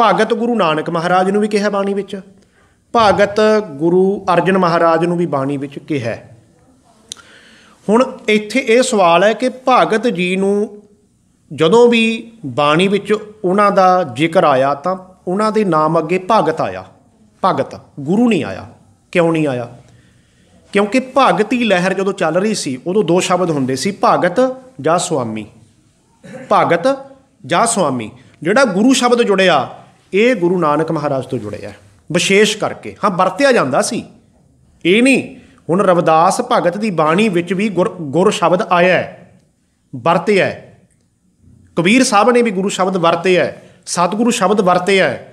B: ਭਗਤ ਗੁਰੂ ਨਾਨਕ ਮਹਾਰਾਜ ਨੂੰ ਵੀ ਕਿਹਾ ਬਾਣੀ ਵਿੱਚ ਭਗਤ ਗੁਰੂ ਅਰਜਨ ਮਹਾਰਾਜ ਨੂੰ ਵੀ ਬਾਣੀ ਵਿੱਚ ਕਿਹਾ ਹੁਣ ਇੱਥੇ ਇਹ ਸਵਾਲ ਹੈ ਕਿ ਭਗਤ ਜੀ ਨੂੰ ਜਦੋਂ ਵੀ ਬਾਣੀ ਵਿੱਚ ਉਹਨਾਂ ਦਾ ਜ਼ਿਕਰ ਆਇਆ ਤਾਂ ਉਹਨਾਂ ਦੇ ਨਾਮ ਅੱਗੇ ਭਗਤ ਆਇਆ ਭਗਤ ਗੁਰੂ ਨਹੀਂ ਆਇਆ ਕਿਉਂ ਨਹੀਂ ਆਇਆ ਕਿਉਂਕਿ ਭਗਤੀ ਲਹਿਰ ਜਦੋਂ ਚੱਲ ਰਹੀ ਸੀ ਉਦੋਂ ਦੋ ਸ਼ਬਦ ਹੁੰਦੇ ਸੀ ਭਗਤ ਜਾਂ ਸੁਆਮੀ ਭਗਤ ਜਾਂ ਸੁਆਮੀ ਜਿਹੜਾ ਗੁਰੂ ਸ਼ਬਦ ਜੁੜਿਆ ਇਹ ਗੁਰੂ ਨਾਨਕ ਮਹਾਰਾਜ ਤੋਂ ਜੁੜਿਆ ਵਿਸ਼ੇਸ਼ ਕਰਕੇ ਹਾਂ ਵਰਤਿਆ ਜਾਂਦਾ ਸੀ ਇਹ ਨਹੀਂ ਹੁਣ ਰਵਿਦਾਸ ਭਗਤ ਦੀ ਬਾਣੀ ਵਿੱਚ ਵੀ ਗੁਰ ਸ਼ਬਦ ਆਇਆ ਹੈ ਵਰਤਿਆ ਹੈ ਕਬੀਰ ਸਾਹਿਬ ਨੇ ਵੀ ਗੁਰੂ ਸ਼ਬਦ ਵਰਤਿਆ ਹੈ ਸਤਿਗੁਰੂ ਸ਼ਬਦ ਵਰਤਿਆ ਹੈ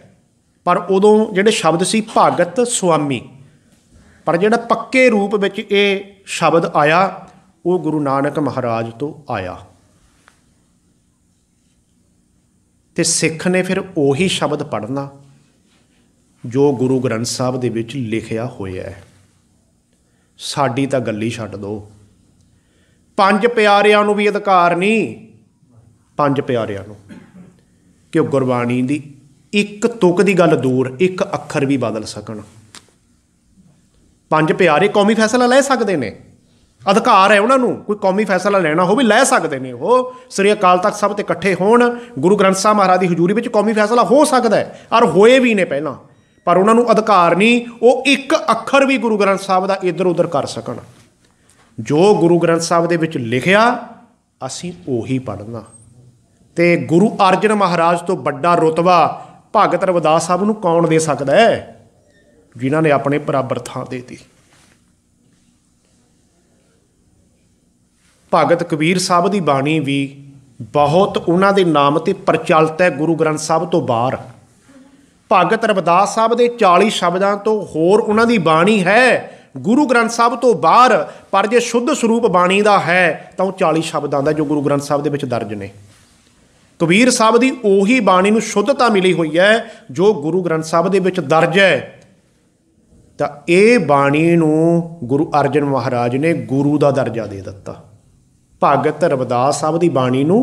B: ਪਰ ਉਦੋਂ ਜਿਹੜੇ ਸ਼ਬਦ ਸੀ ਭਗਤ ਸੁਆਮੀ ਪਰ ਜਿਹੜਾ ਪੱਕੇ ਰੂਪ ਵਿੱਚ ਇਹ ਸ਼ਬਦ ਆਇਆ ਉਹ ਗੁਰੂ ਨਾਨਕ ਮਹਾਰਾਜ ਤੋਂ ਆਇਆ ਤੇ ਸਿੱਖ ਨੇ ਫਿਰ ਉਹੀ ਸ਼ਬਦ ਪੜ੍ਹਨਾ ਜੋ ਗੁਰੂ ਗ੍ਰੰਥ ਸਾਹਿਬ ਦੇ ਵਿੱਚ ਲਿਖਿਆ ਹੋਇਆ ਹੈ ਸਾਡੀ ਤਾਂ ਗੱਲੀ ਛੱਡ ਦੋ ਪੰਜ ਪਿਆਰਿਆਂ ਨੂੰ ਵੀ ਅਧਿਕਾਰ ਨਹੀਂ ਪੰਜ ਪਿਆਰਿਆਂ ਨੂੰ ਕਿ ਉਹ ਗੁਰਬਾਣੀ ਦੀ ਇੱਕ ਤੁਕ ਦੀ ਗੱਲ ਦੂਰ ਇੱਕ ਅੱਖਰ ਵੀ ਬਦਲ ਸਕਣ ਪੰਜ ਪਿਆਰੇ ਕੌਮੀ ਫੈਸਲਾ ਲੈ ਸਕਦੇ ਨੇ ਅਧਿਕਾਰ ਹੈ ਉਹਨਾਂ ਨੂੰ ਕੋਈ ਕੌਮੀ ਫੈਸਲਾ ਲੈਣਾ ਹੋਵੇ ਲੈ ਸਕਦੇ ਨੇ ਉਹ ਸ੍ਰੀ ਅਕਾਲ ਤਖਤ ਸਭ ਤੇ ਇਕੱਠੇ ਹੋਣ ਗੁਰੂ ਗ੍ਰੰਥ ਸਾਹਿਬ ਮਹਾਰਾਜ ਦੀ ਹਜ਼ੂਰੀ ਵਿੱਚ ਕੌਮੀ ਫੈਸਲਾ ਹੋ ਸਕਦਾ ਹੈ ਔਰ ਹੋਏ ਵੀ ਨੇ ਪਹਿਲਾਂ ਪਰ ਉਹਨਾਂ ਨੂੰ ਅਧਿਕਾਰ ਨਹੀਂ ਉਹ ਇੱਕ ਅੱਖਰ ਵੀ ਗੁਰੂ ਗ੍ਰੰਥ ਸਾਹਿਬ ਦਾ ਇੱਧਰ ਉੱਧਰ ਕਰ ਸਕਣ ਜੋ ਗੁਰੂ ਗ੍ਰੰਥ ਸਾਹਿਬ ਦੇ ਵਿੱਚ ਲਿਖਿਆ ਅਸੀਂ ਉਹੀ ਪੜ੍ਹਨਾ ਤੇ ਗੁਰੂ ਅਰਜਨ ਮਹਾਰਾਜ ਤੋਂ ਵੱਡਾ ਰਤਬਾ ਭਗਤ ਰਵਿਦਾਸ ਸਾਹਿਬ ਨੂੰ ਕੌਣ ਦੇ ਸਕਦਾ ਹੈ ਜਿਨ੍ਹਾਂ ਨੇ ਆਪਣੇ ਬਰਾਬਰ ਥਾਂ ਦੇਤੀ ਭਗਤ ਕਬੀਰ ਸਾਹਿਬ ਦੀ ਬਾਣੀ ਵੀ ਬਹੁਤ ਉਹਨਾਂ ਦੇ ਨਾਮ ਤੇ ਪ੍ਰਚਲਿਤ ਹੈ ਗੁਰੂ ਗ੍ਰੰਥ ਸਾਹਿਬ ਤੋਂ ਬਾਹਰ ਭਗਤ ਰਵਿਦਾਸ ਸਾਹਿਬ ਦੇ 40 ਸ਼ਬਦਾਂ ਤੋਂ ਹੋਰ ਉਹਨਾਂ ਦੀ ਬਾਣੀ ਹੈ ਗੁਰੂ ਗ੍ਰੰਥ ਸਾਹਿਬ ਤੋਂ ਬਾਹਰ ਪਰ ਜੇ ਸ਼ੁੱਧ ਸਰੂਪ ਬਾਣੀ ਦਾ ਹੈ ਤਾਂ ਉਹ 40 ਸ਼ਬਦਾਂ ਦਾ ਜੋ ਗੁਰੂ ਗ੍ਰੰਥ ਸਾਹਿਬ ਦੇ ਵਿੱਚ ਦਰਜ ਨੇ ਕਬੀਰ ਸਾਹਿਬ ਦੀ ਉਹੀ ਬਾਣੀ ਨੂੰ ਸ਼ੁੱਧਤਾ ਮਿਲੀ ਹੋਈ ਹੈ ਜੋ ਗੁਰੂ ਗ੍ਰੰਥ ਸਾਹਿਬ ਦੇ ਵਿੱਚ ਦਰਜ ਹੈ ਤਾਂ ਇਹ ਬਾਣੀ ਨੂੰ ਗੁਰੂ ਅਰਜਨ ਮਹਾਰਾਜ ਨੇ ਗੁਰੂ ਦਾ ਦਰਜਾ ਦੇ ਦਿੱਤਾ ਭਗਤ ਰਵਿਦਾਸ ਸਾਹਿਬ ਦੀ ਬਾਣੀ ਨੂੰ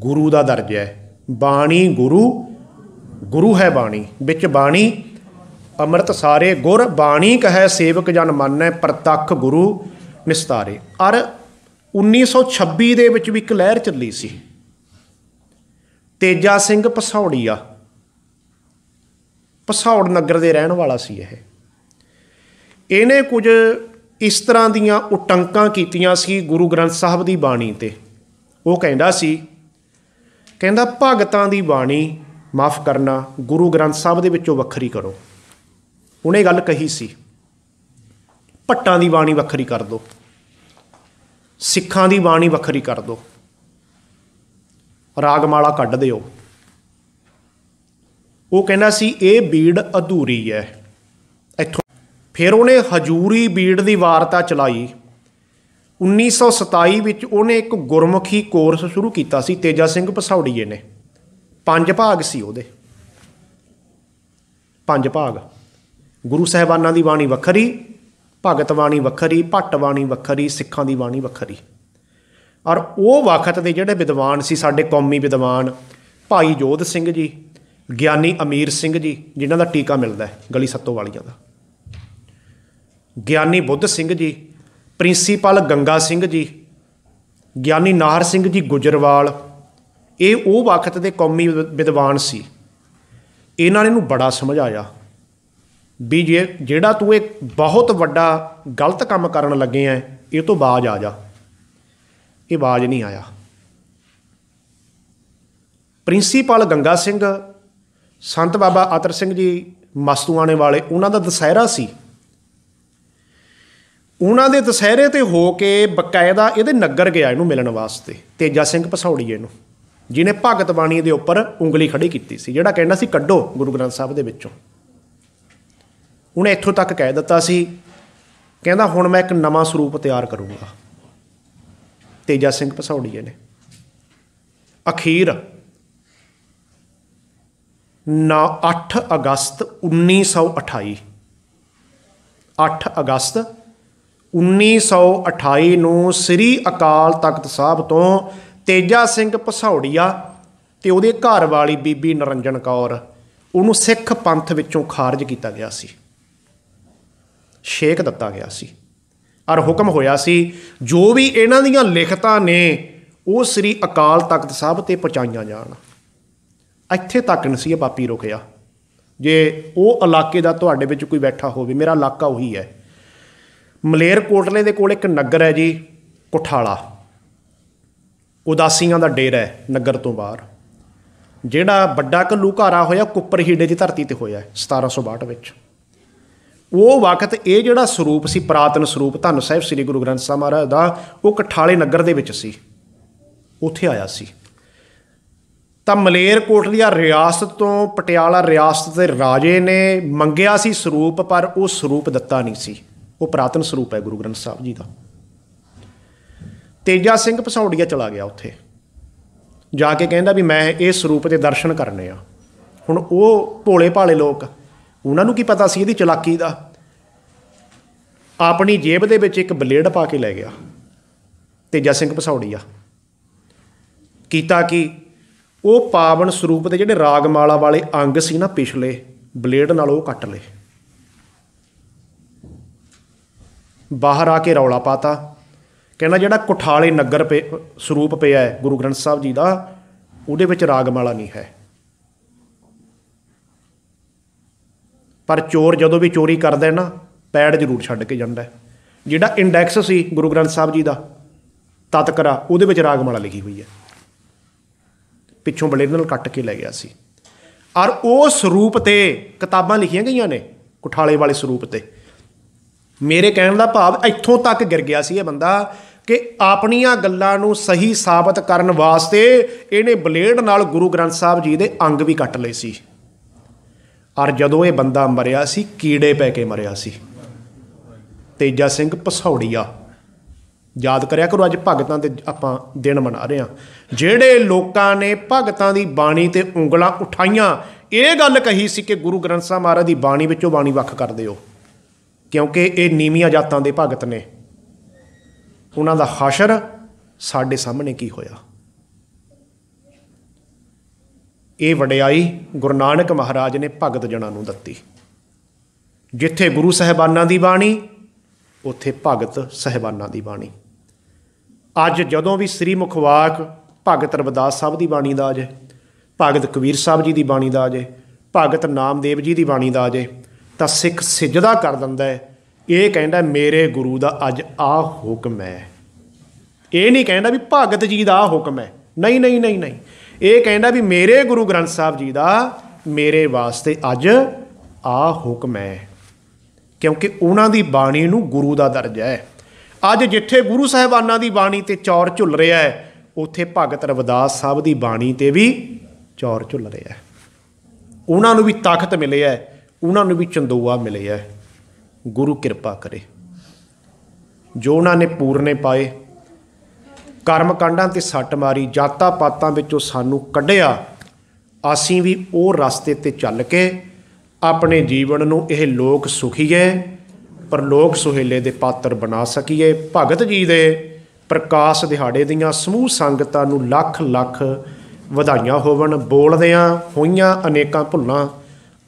B: ਗੁਰੂ ਦਾ ਦਰਜਾ ਹੈ ਬਾਣੀ ਗੁਰੂ ਗੁਰੂ ਹੈ ਬਾਣੀ ਵਿੱਚ ਬਾਣੀ ਅੰਮ੍ਰਿਤ ਸਾਰੇ ਗੁਰ ਬਾਣੀ ਕਹੈ ਸੇਵਕ ਜਨ ਮੰਨੈ ਪ੍ਰਤੱਖ ਗੁਰੂ ਨਿਸਤਾਰੇ ਅਰ 1926 ਦੇ ਵਿੱਚ ਵੀ ਇੱਕ ਲਹਿਰ ਚੱਲੀ ਸੀ ਤੇਜਾ ਸਿੰਘ ਪਸੌੜੀਆ ਪਸੌੜ ਨਗਰ ਦੇ ਰਹਿਣ ਵਾਲਾ ਸੀ ਇਹ ਇਹਨੇ ਕੁਝ ਇਸ ਤਰ੍ਹਾਂ ਦੀਆਂ ਉਟੰਕਾਂ ਕੀਤੀਆਂ ਸੀ ਗੁਰੂ ਗ੍ਰੰਥ ਸਾਹਿਬ ਦੀ ਬਾਣੀ ਤੇ ਉਹ ਕਹਿੰਦਾ ਸੀ ਕਹਿੰਦਾ ਭਗਤਾਂ ਦੀ ਬਾਣੀ ਮਾਫ ਕਰਨਾ ਗੁਰੂ ਗ੍ਰੰਥ ਸਾਹਿਬ ਦੇ ਵਿੱਚੋਂ ਵੱਖਰੀ ਕਰੋ ਉਹਨੇ ਗੱਲ ਕਹੀ ਸੀ ਭੱਟਾਂ ਦੀ ਬਾਣੀ ਵੱਖਰੀ ਕਰ ਦੋ ਸਿੱਖਾਂ ਦੀ ਬਾਣੀ ਵੱਖਰੀ ਕਰ ਰਾਗ ਰਾਗਮਾਲਾ ਕੱਢ ਦਿਓ ਉਹ ਕਹਿੰਦਾ ਸੀ ਇਹ ਬੀੜ ਅਧੂਰੀ ਹੈ ਫਿਰ ਉਹਨੇ ਹਜੂਰੀ ਬੀੜ ਦੀ ਵਾਰਤਾ ਚਲਾਈ 1927 ਵਿੱਚ ਉਹਨੇ ਇੱਕ ਗੁਰਮੁਖੀ ਕੋਰਸ ਸ਼ੁਰੂ ਕੀਤਾ ਸੀ ਤੇਜਾ ਸਿੰਘ ਪਸੌੜੀਏ ਨੇ ਪੰਜ ਭਾਗ ਸੀ ਉਹਦੇ ਪੰਜ ਭਾਗ ਗੁਰੂ ਸਾਹਿਬਾਨਾਂ ਦੀ ਬਾਣੀ ਵੱਖਰੀ ਭਗਤ ਬਾਣੀ ਵੱਖਰੀ ਭੱਟ ਬਾਣੀ ਵੱਖਰੀ ਸਿੱਖਾਂ ਦੀ ਬਾਣੀ ਵੱਖਰੀ ਔਰ ਉਹ ਵਕਤ ਦੇ ਜਿਹੜੇ ਵਿਦਵਾਨ ਸੀ ਸਾਡੇ ਕੌਮੀ ਵਿਦਵਾਨ ਭਾਈ ਜੋਧ ਸਿੰਘ ਜੀ ਗਿਆਨੀ ਅਮੀਰ ਸਿੰਘ ਜੀ ਜਿਨ੍ਹਾਂ ਦਾ ਟੀਕਾ ਮਿਲਦਾ ਹੈ ਗਲੀ ਸੱਤੋ ਵਾਲੀਆਂ ਦਾ ਗਿਆਨੀ ਬੁੱਧ ਸਿੰਘ ਜੀ ਪ੍ਰਿੰਸੀਪਲ ਗੰਗਾ ਸਿੰਘ ਜੀ ਗਿਆਨੀ ਨਾਹਰ ਸਿੰਘ ਜੀ ਗੁਜਰਵਾਲ ਇਹ ਉਹ ਵਕਤ ਦੇ ਕੌਮੀ ਵਿਦਵਾਨ ਸੀ ਇਹਨਾਂ ਨੇ ਨੂੰ ਬੜਾ ਸਮਝਾਇਆ ਵੀ ਜੇ ਜਿਹੜਾ ਤੂੰ ਇਹ ਬਹੁਤ ਵੱਡਾ ਗਲਤ ਕੰਮ ਕਰਨ ਲੱਗੇ ਆ ਇਹ ਤੋਂ ਬਾਜ ਆ ਜਾ ਇਹ ਬਾਜ ਨਹੀਂ ਆਇਆ ਪ੍ਰਿੰਸੀਪਲ ਗੰਗਾ ਸਿੰਘ ਸੰਤ ਬਾਬਾ ਅਤਰ ਸਿੰਘ ਜੀ ਮਸਤੂਆਣੇ ਵਾਲੇ ਉਹਨਾਂ ਦਾ ਦਸਹਿਰਾ ਸੀ ਉਹਨਾਂ ਦੇ ਦਸਹਿਰੇ ਤੇ ਹੋ ਕੇ ਬਕਾਇਦਾ ਇਹਦੇ ਨਗਰ ਗਿਆ ਇਹਨੂੰ ਮਿਲਣ ਵਾਸਤੇ ਤੇਜਾ ਸਿੰਘ ਪਸੌੜੀਏ ਨੂੰ ਜਿਨੇ ਭਗਤ ਬਾਣੀ ਦੇ ਉੱਪਰ ਉਂਗਲੀ ਖੜੀ ਕੀਤੀ ਸੀ ਜਿਹੜਾ ਕਹਿੰਦਾ ਸੀ ਕੱਢੋ ਗੁਰੂ ਗ੍ਰੰਥ ਸਾਹਿਬ ਦੇ ਵਿੱਚੋਂ ਉਹਨੇ ਇੱਥੋਂ ਤੱਕ ਕਹਿ ਦਿੱਤਾ ਸੀ ਕਹਿੰਦਾ ਹੁਣ ਮੈਂ ਇੱਕ ਨਵਾਂ ਸਰੂਪ ਤਿਆਰ ਕਰੂੰਗਾ ਤੇਜਾ ਸਿੰਘ ਪਸੌੜੀਏ ਨੇ ਅਖੀਰ ਨਾ 8 ਅਗਸਤ 1928 8 ਅਗਸਤ 1928 ਨੂੰ ਸ੍ਰੀ ਅਕਾਲ ਤਖਤ ਸਾਹਿਬ ਤੋਂ ਤੇਜਾ ਸਿੰਘ ਪਸੌੜੀਆ ਤੇ ਉਹਦੇ ਘਰ ਵਾਲੀ ਬੀਬੀ ਨਰੰਜਨ ਕੌਰ ਉਹਨੂੰ ਸਿੱਖ ਪੰਥ ਵਿੱਚੋਂ ਖਾਰਜ ਕੀਤਾ ਗਿਆ ਸੀ ਸ਼ੇਖ ਦਿੱਤਾ ਗਿਆ ਸੀ ਔਰ ਹੁਕਮ ਹੋਇਆ ਸੀ ਜੋ ਵੀ ਇਹਨਾਂ ਦੀਆਂ ਲਿਖਤਾਂ ਨੇ ਉਹ ਸ੍ਰੀ ਅਕਾਲ ਤਖਤ ਸਾਹਿਬ ਤੇ ਪਹੁੰਚਾਈਆਂ ਜਾਣ ਇੱਥੇ ਤੱਕ ਨਹੀਂ ਸੀ ਇਹ ਰੁਕਿਆ ਜੇ ਉਹ ਇਲਾਕੇ ਦਾ ਤੁਹਾਡੇ ਵਿੱਚ ਕੋਈ ਬੈਠਾ ਹੋਵੇ ਮੇਰਾ ਇਲਾਕਾ ਉਹੀ ਹੈ ਮਲੇਰ ਕੋਟਲੇ ਦੇ ਕੋਲ ਇੱਕ ਨਗਰ ਹੈ ਜੀ ਕੁਠਾਲਾ ਉਦਾਸੀਆਂ ਦਾ ਡੇਰਾ ਹੈ ਨਗਰ ਤੋਂ ਬਾਹਰ ਜਿਹੜਾ ਵੱਡਾ ਕੱਲੂ ਘਾਰਾ ਹੋਇਆ ਕੁੱਪਰ ਹੀੜੇ ਦੀ ਧਰਤੀ ਤੇ ਹੋਇਆ 1762 ਵਿੱਚ ਉਹ ਵਕਤ ਇਹ ਜਿਹੜਾ ਸਰੂਪ ਸੀ ਪ੍ਰਾਤਨ ਸਰੂਪ ਧੰਨ ਸਾਹਿਬ ਸ੍ਰੀ ਗੁਰੂ ਗ੍ਰੰਥ ਸਾਹਿਬ ਮਹਾਰਾਜ ਦਾ ਉਹ ਕਠਾਲੇ ਨਗਰ ਦੇ ਵਿੱਚ ਸੀ ਉੱਥੇ ਆਇਆ ਸੀ ਤਾਂ ਮਲੇਰ ਕੋਟਲੀਆ ਰਿਆਸਤ ਤੋਂ ਪਟਿਆਲਾ ਰਿਆਸਤ ਦੇ ਰਾਜੇ ਨੇ ਮੰਗਿਆ ਸੀ ਸਰੂਪ ਪਰ ਉਹ ਸਰੂਪ ਦਿੱਤਾ ਨਹੀਂ ਸੀ ਉਹ ਪ੍ਰਾਤਨ ਸਰੂਪ ਹੈ ਗੁਰੂ ਗ੍ਰੰਥ ਸਾਹਿਬ ਜੀ ਦਾ ਤੇਜਾ ਸਿੰਘ ਪਸੌੜੀਆ ਚਲਾ ਗਿਆ ਉੱਥੇ ਜਾ ਕੇ ਕਹਿੰਦਾ ਵੀ ਮੈਂ ਇਹ ਸਰੂਪ ਦੇ ਦਰਸ਼ਨ ਕਰਨੇ ਆ ਹੁਣ ਉਹ ਭੋਲੇ ਭਾਲੇ ਲੋਕ ਉਹਨਾਂ ਨੂੰ ਕੀ ਪਤਾ ਸੀ ਇਹਦੀ ਚਲਾਕੀ ਦਾ ਆਪਣੀ ਜੇਬ ਦੇ ਵਿੱਚ ਇੱਕ ਬਲੇਡ ਪਾ ਕੇ ਲੈ ਗਿਆ ਤੇਜਾ ਸਿੰਘ ਪਸੌੜੀਆ ਕੀਤਾ ਕਿ ਉਹ ਪਾਵਨ ਸਰੂਪ ਦੇ ਜਿਹੜੇ ਰਾਗਮਾਲਾ ਵਾਲੇ ਅੰਗ ਸੀ ਨਾ ਪਿਛਲੇ ਬਲੇਡ ਨਾਲ ਉਹ ਕੱਟ ਲਏ ਬਾਹਰ ਆ ਕੇ ਰੌਲਾ ਪਾਤਾ ਕਹਿੰਦਾ ਜਿਹੜਾ ਕੁਠਾਲੇ ਨਗਰ ਪੇ ਸਰੂਪ ਪਿਆ ਹੈ ਗੁਰੂ ਗ੍ਰੰਥ ਸਾਹਿਬ ਜੀ ਦਾ ਉਹਦੇ ਵਿੱਚ ਰਾਗ ਮਾਲਾ ਨਹੀਂ ਹੈ ਪਰ ਚੋਰ ਜਦੋਂ ਵੀ ਚੋਰੀ ਕਰਦਾ ਹੈ ਨਾ ਪੈੜ ਜ਼ਰੂਰ ਛੱਡ ਕੇ ਜਾਂਦਾ ਜਿਹੜਾ ਇੰਡੈਕਸ ਸੀ ਗੁਰੂ ਗ੍ਰੰਥ ਸਾਹਿਬ ਜੀ ਦਾ ਤਤਕਰਾ ਉਹਦੇ ਵਿੱਚ ਰਾਗ ਮਾਲਾ ਲਿਖੀ ਹੋਈ ਹੈ ਪਿੱਛੋਂ ਬਲੇਡ ਨਾਲ ਕੱਟ ਕੇ ਲੈ ਗਿਆ ਸੀ ਔਰ ਉਸ ਰੂਪ ਤੇ ਕਿਤਾਬਾਂ ਲਿਖੀਆਂ ਗਈਆਂ ਨੇ ਕੁਠਾਲੇ ਵਾਲੇ ਸਰੂਪ ਤੇ ਮੇਰੇ ਕਹਿਣ ਦਾ ਭਾਵ ਇੱਥੋਂ ਤੱਕ ਗਿਰ ਗਿਆ ਸੀ ਇਹ ਬੰਦਾ ਕਿ ਆਪਣੀਆਂ ਗੱਲਾਂ ਨੂੰ ਸਹੀ ਸਾਬਤ ਕਰਨ ਵਾਸਤੇ ਇਹਨੇ ਬਲੇਡ ਨਾਲ ਗੁਰੂ ਗ੍ਰੰਥ ਸਾਹਿਬ ਜੀ ਦੇ ਅੰਗ ਵੀ ਕੱਟ ਲਏ ਸੀ ਔਰ ਜਦੋਂ ਇਹ ਬੰਦਾ ਮਰਿਆ ਸੀ ਕੀੜੇ ਪੈ ਕੇ ਮਰਿਆ ਸੀ ਤੇਜਾ ਸਿੰਘ ਪਸੌੜੀਆ ਯਾਦ ਕਰਿਆ ਕਰੋ ਅੱਜ ਭਗਤਾਂ ਦੇ ਆਪਾਂ ਦਿਨ ਮਨਾ ਰਹੇ ਹਾਂ ਜਿਹੜੇ ਲੋਕਾਂ ਨੇ ਭਗਤਾਂ ਦੀ ਬਾਣੀ ਤੇ ਉਂਗਲਾਂ ਉਠਾਈਆਂ ਇਹ ਗੱਲ ਕਹੀ ਸੀ ਕਿ ਗੁਰੂ ਗ੍ਰੰਥ ਸਾਹਿਬ ਮਹਾਰਾਜ ਦੀ ਬਾਣੀ ਵਿੱਚੋਂ ਬਾਣੀ ਵੱਖ ਕਰ ਦਿਓ ਕਿਉਂਕਿ ਇਹ ਨੀਵੀਆਂ ਜਾਤਾਂ ਦੇ ਭਗਤ ਨੇ ਉਹਨਾਂ ਦਾ ਹਸ਼ਰ ਸਾਡੇ ਸਾਹਮਣੇ ਕੀ ਹੋਇਆ ਇਹ ਵਡਿਆਈ ਗੁਰੂ ਨਾਨਕ ਮਹਾਰਾਜ ਨੇ ਭਗਤ ਜਣਾ ਨੂੰ ਦਿੱਤੀ ਜਿੱਥੇ ਗੁਰੂ ਸਹਿਬਾਨਾਂ ਦੀ ਬਾਣੀ ਉੱਥੇ ਭਗਤ ਸਹਿਬਾਨਾਂ ਦੀ ਬਾਣੀ ਅੱਜ ਜਦੋਂ ਵੀ ਸ੍ਰੀ ਮੁਖਵਾਕ ਭਗਤ ਰਵਿਦਾਸ ਸਾਹਿਬ ਦੀ ਬਾਣੀ ਦਾ ਆ ਭਗਤ ਕਬੀਰ ਸਾਹਿਬ ਜੀ ਦੀ ਬਾਣੀ ਦਾ ਆ ਭਗਤ ਨਾਮਦੇਵ ਜੀ ਦੀ ਬਾਣੀ ਦਾ ਆ ਤਾਂ ਸਿੱਖ ਸਜਦਾ ਕਰ ਦਿੰਦਾ ਹੈ ਇਹ ਕਹਿੰਦਾ ਮੇਰੇ ਗੁਰੂ ਦਾ ਅੱਜ ਆ ਹੁਕਮ ਹੈ ਇਹ ਨਹੀਂ ਕਹਿੰਦਾ ਵੀ ਭਗਤ ਜੀ ਦਾ ਹੁਕਮ ਹੈ ਨਹੀਂ ਨਹੀਂ ਨਹੀਂ ਨਹੀਂ ਇਹ ਕਹਿੰਦਾ ਵੀ ਮੇਰੇ ਗੁਰੂ ਗ੍ਰੰਥ ਸਾਹਿਬ ਜੀ ਦਾ ਮੇਰੇ ਵਾਸਤੇ ਅੱਜ ਆ ਹੁਕਮ ਹੈ ਕਿਉਂਕਿ ਉਹਨਾਂ ਦੀ ਬਾਣੀ ਨੂੰ ਗੁਰੂ ਦਾ ਦਰਜਾ ਹੈ ਅੱਜ ਜਿੱਥੇ ਗੁਰੂ ਸਾਹਿਬਾਨਾਂ ਦੀ ਬਾਣੀ ਤੇ ਚੌਰ ਝੁੱਲ ਰਿਹਾ ਹੈ ਉਥੇ ਭਗਤ ਰਵਿਦਾਸ ਸਾਹਿਬ ਦੀ ਬਾਣੀ ਤੇ ਵੀ ਚੌਰ ਝੁੱਲ ਰਿਹਾ ਹੈ ਉਹਨਾਂ ਨੂੰ ਵੀ ਤਾਕਤ ਮਿਲੇ ਹੈ ਉਹਨਾਂ ਨੂੰ ਵੀ ਚੰਦੋਆ ਮਿਲਿਆ ਹੈ ਗੁਰੂ ਕਿਰਪਾ ਕਰੇ ਜੋ ਉਹਨਾਂ ਨੇ ਪੂਰਨੇ ਪਾਏ ਕਰਮ ਕਾਂਡਾਂ ਤੇ ਸੱਟ ਮਾਰੀ ਜਾਤਾਂ ਪਾਤਾਂ ਵਿੱਚੋਂ ਸਾਨੂੰ ਕੱਢਿਆ ਅਸੀਂ ਵੀ ਉਹ ਰਸਤੇ ਤੇ ਚੱਲ ਕੇ ਆਪਣੇ ਜੀਵਨ ਨੂੰ ਇਹ ਲੋਕ ਸੁਖੀਏ ਪਰਲੋਕ ਸੁਹੇਲੇ ਦੇ ਪਾਤਰ ਬਣਾ ਸਕੀਏ ਭਗਤ ਜੀ ਦੇ ਪ੍ਰਕਾਸ਼ ਦਿਹਾੜੇ ਦੀਆਂ ਸਮੂਹ ਸੰਗਤਾਂ ਨੂੰ ਲੱਖ ਲੱਖ ਵਧਾਈਆਂ ਹੋਵਣ ਬੋਲਦਿਆਂ ਹੋਈਆਂ ਅਨੇਕਾਂ ਭੁੱਲਾਂ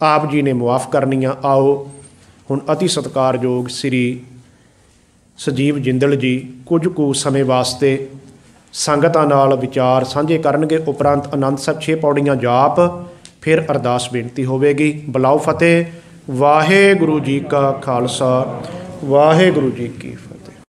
B: ਆਪ ਜੀ ਨੇ ਮੁਆਫ ਕਰਨੀਆਂ ਆਓ ਹੁਣ অতি ਸਤਿਕਾਰਯੋਗ ਸ੍ਰੀ ਸਜੀਵ ਜਿੰਦਲ ਜੀ ਕੁਝ ਕੁ ਸਮੇਂ ਵਾਸਤੇ ਸੰਗਤਾਂ ਨਾਲ ਵਿਚਾਰ ਸਾਂਝੇ ਕਰਨਗੇ ਉਪਰੰਤ ਅਨੰਦ ਸਾਹਿਬ 6 ਪੌੜੀਆਂ ਜਾਪ ਫਿਰ ਅਰਦਾਸ ਬੇਨਤੀ ਹੋਵੇਗੀ ਬਲਾਉ ਫਤਿਹ ਵਾਹਿਗੁਰੂ ਜੀ ਕਾ ਖਾਲਸਾ ਵਾਹਿਗੁਰੂ ਜੀ ਕੀ